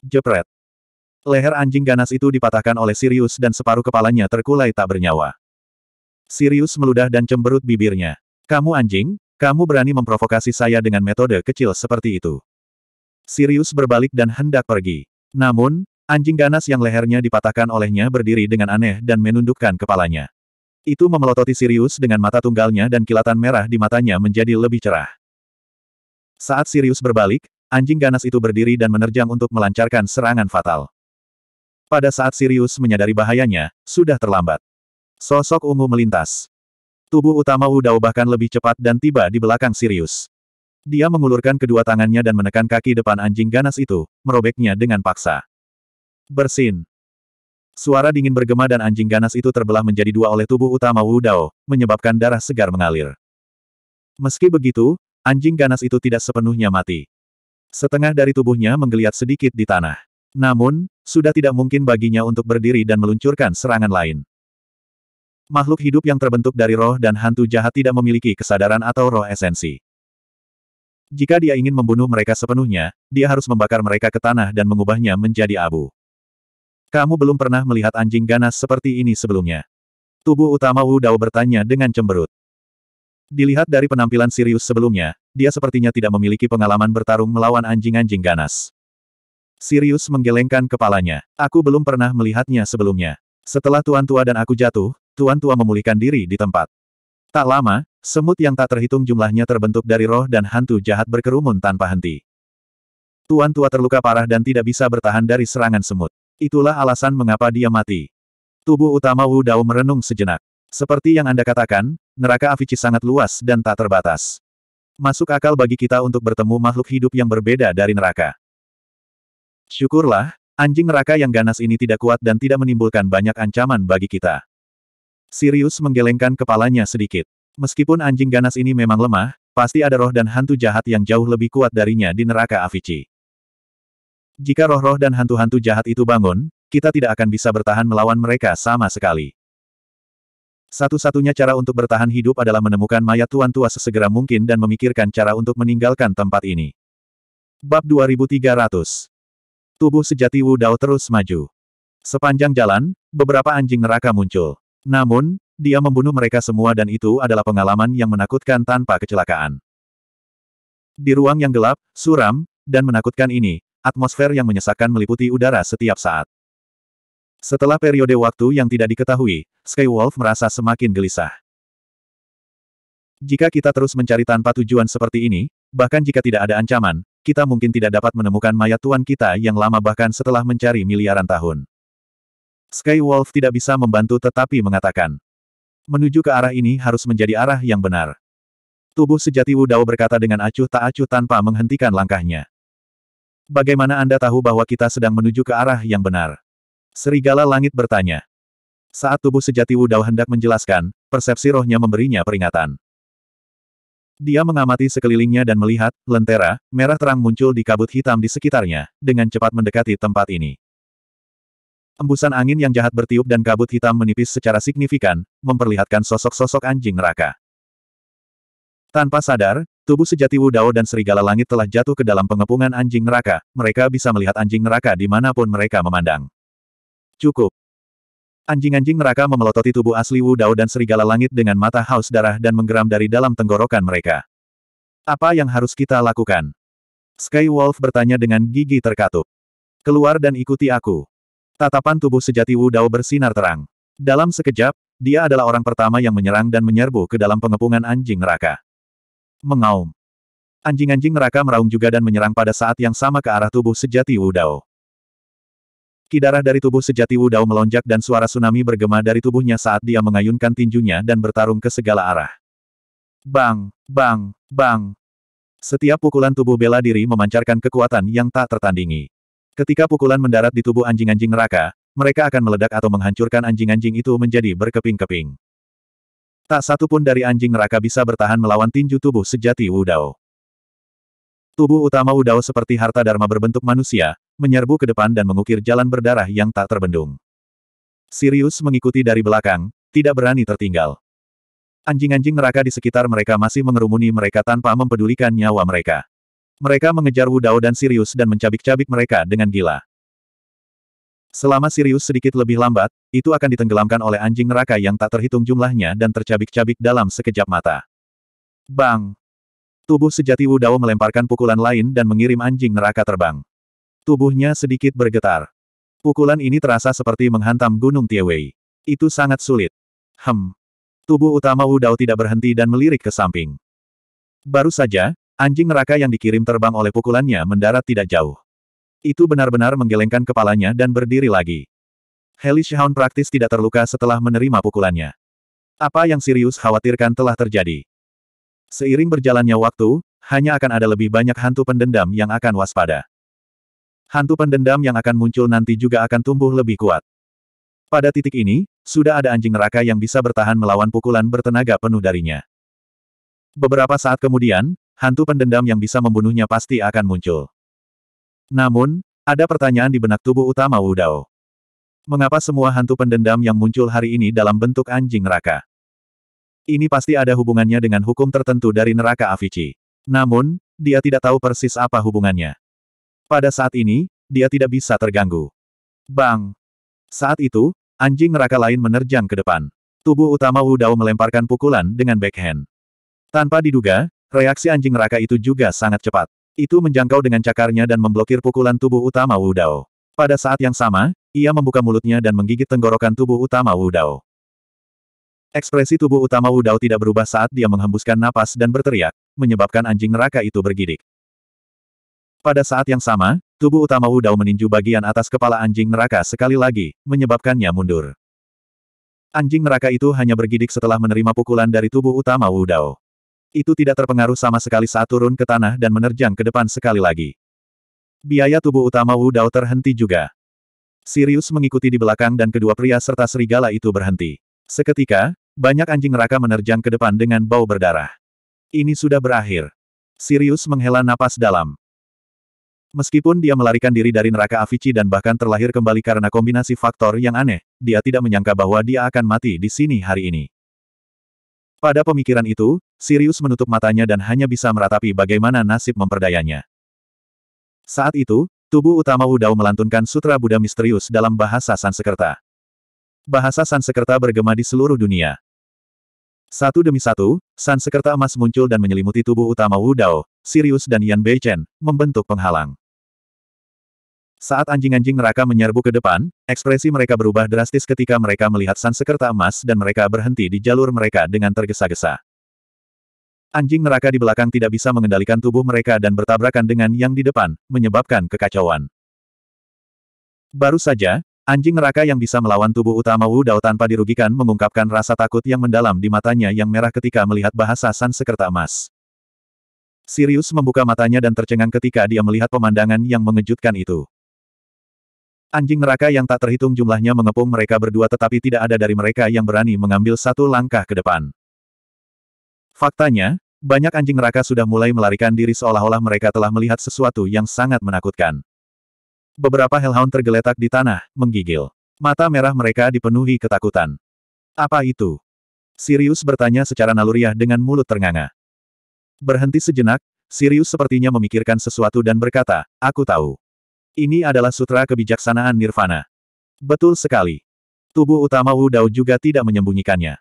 Jepret. Leher anjing ganas itu dipatahkan oleh Sirius dan separuh kepalanya terkulai tak bernyawa. Sirius meludah dan cemberut bibirnya. Kamu anjing, kamu berani memprovokasi saya dengan metode kecil seperti itu. Sirius berbalik dan hendak pergi. Namun, anjing ganas yang lehernya dipatahkan olehnya berdiri dengan aneh dan menundukkan kepalanya. Itu memelototi Sirius dengan mata tunggalnya dan kilatan merah di matanya menjadi lebih cerah. Saat Sirius berbalik, anjing ganas itu berdiri dan menerjang untuk melancarkan serangan fatal. Pada saat Sirius menyadari bahayanya, sudah terlambat. Sosok ungu melintas. Tubuh utama Udao bahkan lebih cepat dan tiba di belakang Sirius. Dia mengulurkan kedua tangannya dan menekan kaki depan anjing ganas itu, merobeknya dengan paksa. Bersin. Suara dingin bergema dan anjing ganas itu terbelah menjadi dua oleh tubuh utama Wudao, menyebabkan darah segar mengalir. Meski begitu, Anjing ganas itu tidak sepenuhnya mati. Setengah dari tubuhnya menggeliat sedikit di tanah. Namun, sudah tidak mungkin baginya untuk berdiri dan meluncurkan serangan lain. Makhluk hidup yang terbentuk dari roh dan hantu jahat tidak memiliki kesadaran atau roh esensi. Jika dia ingin membunuh mereka sepenuhnya, dia harus membakar mereka ke tanah dan mengubahnya menjadi abu. Kamu belum pernah melihat anjing ganas seperti ini sebelumnya. Tubuh utama Wu Dao bertanya dengan cemberut. Dilihat dari penampilan Sirius sebelumnya, dia sepertinya tidak memiliki pengalaman bertarung melawan anjing-anjing ganas. Sirius menggelengkan kepalanya. Aku belum pernah melihatnya sebelumnya. Setelah Tuan Tua dan aku jatuh, Tuan Tua memulihkan diri di tempat. Tak lama, semut yang tak terhitung jumlahnya terbentuk dari roh dan hantu jahat berkerumun tanpa henti. Tuan Tua terluka parah dan tidak bisa bertahan dari serangan semut. Itulah alasan mengapa dia mati. Tubuh utama Wu Dao merenung sejenak. Seperti yang Anda katakan, neraka Avici sangat luas dan tak terbatas. Masuk akal bagi kita untuk bertemu makhluk hidup yang berbeda dari neraka. Syukurlah, anjing neraka yang ganas ini tidak kuat dan tidak menimbulkan banyak ancaman bagi kita. Sirius menggelengkan kepalanya sedikit. Meskipun anjing ganas ini memang lemah, pasti ada roh dan hantu jahat yang jauh lebih kuat darinya di neraka Avici. Jika roh-roh dan hantu-hantu jahat itu bangun, kita tidak akan bisa bertahan melawan mereka sama sekali. Satu-satunya cara untuk bertahan hidup adalah menemukan mayat tuan tua sesegera mungkin dan memikirkan cara untuk meninggalkan tempat ini. Bab 2300 Tubuh sejati Wu Dao terus maju. Sepanjang jalan, beberapa anjing neraka muncul. Namun, dia membunuh mereka semua dan itu adalah pengalaman yang menakutkan tanpa kecelakaan. Di ruang yang gelap, suram, dan menakutkan ini, atmosfer yang menyesakkan meliputi udara setiap saat. Setelah periode waktu yang tidak diketahui, Skywolf merasa semakin gelisah. Jika kita terus mencari tanpa tujuan seperti ini, bahkan jika tidak ada ancaman, kita mungkin tidak dapat menemukan mayat tuan kita yang lama bahkan setelah mencari miliaran tahun. Skywolf tidak bisa membantu tetapi mengatakan, menuju ke arah ini harus menjadi arah yang benar. Tubuh sejati Wu Dao berkata dengan acuh tak acuh tanpa menghentikan langkahnya. Bagaimana Anda tahu bahwa kita sedang menuju ke arah yang benar? Serigala langit bertanya. Saat tubuh sejati Wudao hendak menjelaskan, persepsi rohnya memberinya peringatan. Dia mengamati sekelilingnya dan melihat, lentera, merah terang muncul di kabut hitam di sekitarnya, dengan cepat mendekati tempat ini. Embusan angin yang jahat bertiup dan kabut hitam menipis secara signifikan, memperlihatkan sosok-sosok anjing neraka. Tanpa sadar, tubuh sejati Wudao dan serigala langit telah jatuh ke dalam pengepungan anjing neraka, mereka bisa melihat anjing neraka di dimanapun mereka memandang. Cukup. Anjing-anjing neraka memelototi tubuh asli Wu Dao dan serigala langit dengan mata haus darah dan menggeram dari dalam tenggorokan mereka. Apa yang harus kita lakukan? Sky Wolf bertanya dengan gigi terkatup. Keluar dan ikuti aku. Tatapan tubuh sejati Wu Dao bersinar terang. Dalam sekejap, dia adalah orang pertama yang menyerang dan menyerbu ke dalam pengepungan anjing neraka. Mengaum. Anjing-anjing neraka meraung juga dan menyerang pada saat yang sama ke arah tubuh sejati Wu Dao. Kidarah dari tubuh sejati Wu Dao melonjak dan suara tsunami bergema dari tubuhnya saat dia mengayunkan tinjunya dan bertarung ke segala arah. Bang, bang, bang. Setiap pukulan tubuh bela diri memancarkan kekuatan yang tak tertandingi. Ketika pukulan mendarat di tubuh anjing-anjing neraka, mereka akan meledak atau menghancurkan anjing-anjing itu menjadi berkeping-keping. Tak satu pun dari anjing neraka bisa bertahan melawan tinju tubuh sejati Wu Dao. Tubuh utama Wu Dao seperti harta dharma berbentuk manusia, menyerbu ke depan dan mengukir jalan berdarah yang tak terbendung. Sirius mengikuti dari belakang, tidak berani tertinggal. Anjing-anjing neraka di sekitar mereka masih mengerumuni mereka tanpa mempedulikan nyawa mereka. Mereka mengejar Wudao dan Sirius dan mencabik-cabik mereka dengan gila. Selama Sirius sedikit lebih lambat, itu akan ditenggelamkan oleh anjing neraka yang tak terhitung jumlahnya dan tercabik-cabik dalam sekejap mata. Bang! Tubuh sejati Wudao melemparkan pukulan lain dan mengirim anjing neraka terbang. Tubuhnya sedikit bergetar. Pukulan ini terasa seperti menghantam gunung Tiewei. Itu sangat sulit. Hem. Tubuh utama Wu Dao tidak berhenti dan melirik ke samping. Baru saja, anjing neraka yang dikirim terbang oleh pukulannya mendarat tidak jauh. Itu benar-benar menggelengkan kepalanya dan berdiri lagi. Heli praktis tidak terluka setelah menerima pukulannya. Apa yang serius khawatirkan telah terjadi. Seiring berjalannya waktu, hanya akan ada lebih banyak hantu pendendam yang akan waspada hantu pendendam yang akan muncul nanti juga akan tumbuh lebih kuat. Pada titik ini, sudah ada anjing neraka yang bisa bertahan melawan pukulan bertenaga penuh darinya. Beberapa saat kemudian, hantu pendendam yang bisa membunuhnya pasti akan muncul. Namun, ada pertanyaan di benak tubuh utama Wudao. Mengapa semua hantu pendendam yang muncul hari ini dalam bentuk anjing neraka? Ini pasti ada hubungannya dengan hukum tertentu dari neraka Avici. Namun, dia tidak tahu persis apa hubungannya. Pada saat ini, dia tidak bisa terganggu. Bang! Saat itu, anjing neraka lain menerjang ke depan. Tubuh utama Wu Dao melemparkan pukulan dengan backhand. Tanpa diduga, reaksi anjing neraka itu juga sangat cepat. Itu menjangkau dengan cakarnya dan memblokir pukulan tubuh utama Wu Dao. Pada saat yang sama, ia membuka mulutnya dan menggigit tenggorokan tubuh utama Wu Dao. Ekspresi tubuh utama Wu Dao tidak berubah saat dia menghembuskan napas dan berteriak, menyebabkan anjing neraka itu bergidik. Pada saat yang sama, tubuh utama Wudao meninju bagian atas kepala anjing neraka sekali lagi, menyebabkannya mundur. Anjing neraka itu hanya bergidik setelah menerima pukulan dari tubuh utama Wudao. Itu tidak terpengaruh sama sekali saat turun ke tanah dan menerjang ke depan sekali lagi. Biaya tubuh utama Wudao terhenti juga. Sirius mengikuti di belakang dan kedua pria serta serigala itu berhenti. Seketika, banyak anjing neraka menerjang ke depan dengan bau berdarah. Ini sudah berakhir. Sirius menghela napas dalam. Meskipun dia melarikan diri dari neraka Avicii dan bahkan terlahir kembali karena kombinasi faktor yang aneh, dia tidak menyangka bahwa dia akan mati di sini hari ini. Pada pemikiran itu, Sirius menutup matanya dan hanya bisa meratapi bagaimana nasib memperdayanya. Saat itu, tubuh utama Wudao melantunkan sutra Buddha misterius dalam bahasa Sansekerta. Bahasa Sansekerta bergema di seluruh dunia. Satu demi satu, Sansekerta emas muncul dan menyelimuti tubuh utama Wudao, Sirius dan Yan Beichen, membentuk penghalang. Saat anjing-anjing neraka menyerbu ke depan, ekspresi mereka berubah drastis ketika mereka melihat sansekerta emas dan mereka berhenti di jalur mereka dengan tergesa-gesa. Anjing neraka di belakang tidak bisa mengendalikan tubuh mereka dan bertabrakan dengan yang di depan, menyebabkan kekacauan. Baru saja, anjing neraka yang bisa melawan tubuh utama Wu Dao tanpa dirugikan mengungkapkan rasa takut yang mendalam di matanya yang merah ketika melihat bahasa sansekerta emas. Sirius membuka matanya dan tercengang ketika dia melihat pemandangan yang mengejutkan itu. Anjing neraka yang tak terhitung jumlahnya mengepung mereka berdua tetapi tidak ada dari mereka yang berani mengambil satu langkah ke depan. Faktanya, banyak anjing neraka sudah mulai melarikan diri seolah-olah mereka telah melihat sesuatu yang sangat menakutkan. Beberapa hellhound tergeletak di tanah, menggigil. Mata merah mereka dipenuhi ketakutan. Apa itu? Sirius bertanya secara naluriah dengan mulut ternganga. Berhenti sejenak, Sirius sepertinya memikirkan sesuatu dan berkata, aku tahu. Ini adalah sutra kebijaksanaan Nirvana. Betul sekali. Tubuh utama Wu Dao juga tidak menyembunyikannya.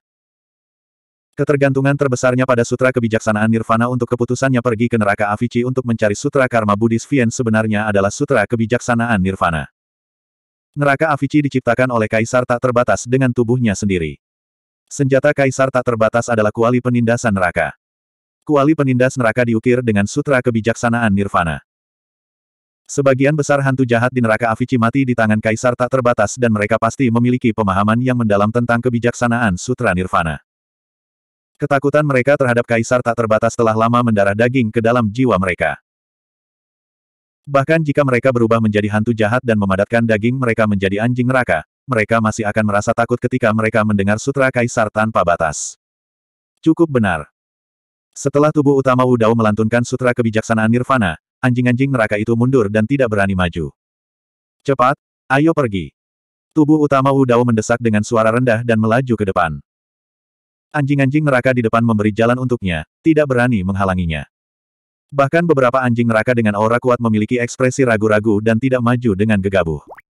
Ketergantungan terbesarnya pada sutra kebijaksanaan Nirvana untuk keputusannya pergi ke neraka Avicii untuk mencari sutra karma Buddhis Vien sebenarnya adalah sutra kebijaksanaan Nirvana. Neraka Avicii diciptakan oleh kaisar tak terbatas dengan tubuhnya sendiri. Senjata kaisar tak terbatas adalah kuali penindasan neraka kuali penindas neraka diukir dengan sutra kebijaksanaan Nirvana. Sebagian besar hantu jahat di neraka Avici mati di tangan kaisar tak terbatas dan mereka pasti memiliki pemahaman yang mendalam tentang kebijaksanaan sutra Nirvana. Ketakutan mereka terhadap kaisar tak terbatas telah lama mendarah daging ke dalam jiwa mereka. Bahkan jika mereka berubah menjadi hantu jahat dan memadatkan daging mereka menjadi anjing neraka, mereka masih akan merasa takut ketika mereka mendengar sutra kaisar tanpa batas. Cukup benar. Setelah tubuh utama Wudao melantunkan sutra kebijaksanaan Nirvana, anjing-anjing neraka itu mundur dan tidak berani maju. Cepat, ayo pergi. Tubuh utama Wudao mendesak dengan suara rendah dan melaju ke depan. Anjing-anjing neraka di depan memberi jalan untuknya, tidak berani menghalanginya. Bahkan beberapa anjing neraka dengan aura kuat memiliki ekspresi ragu-ragu dan tidak maju dengan gegabah.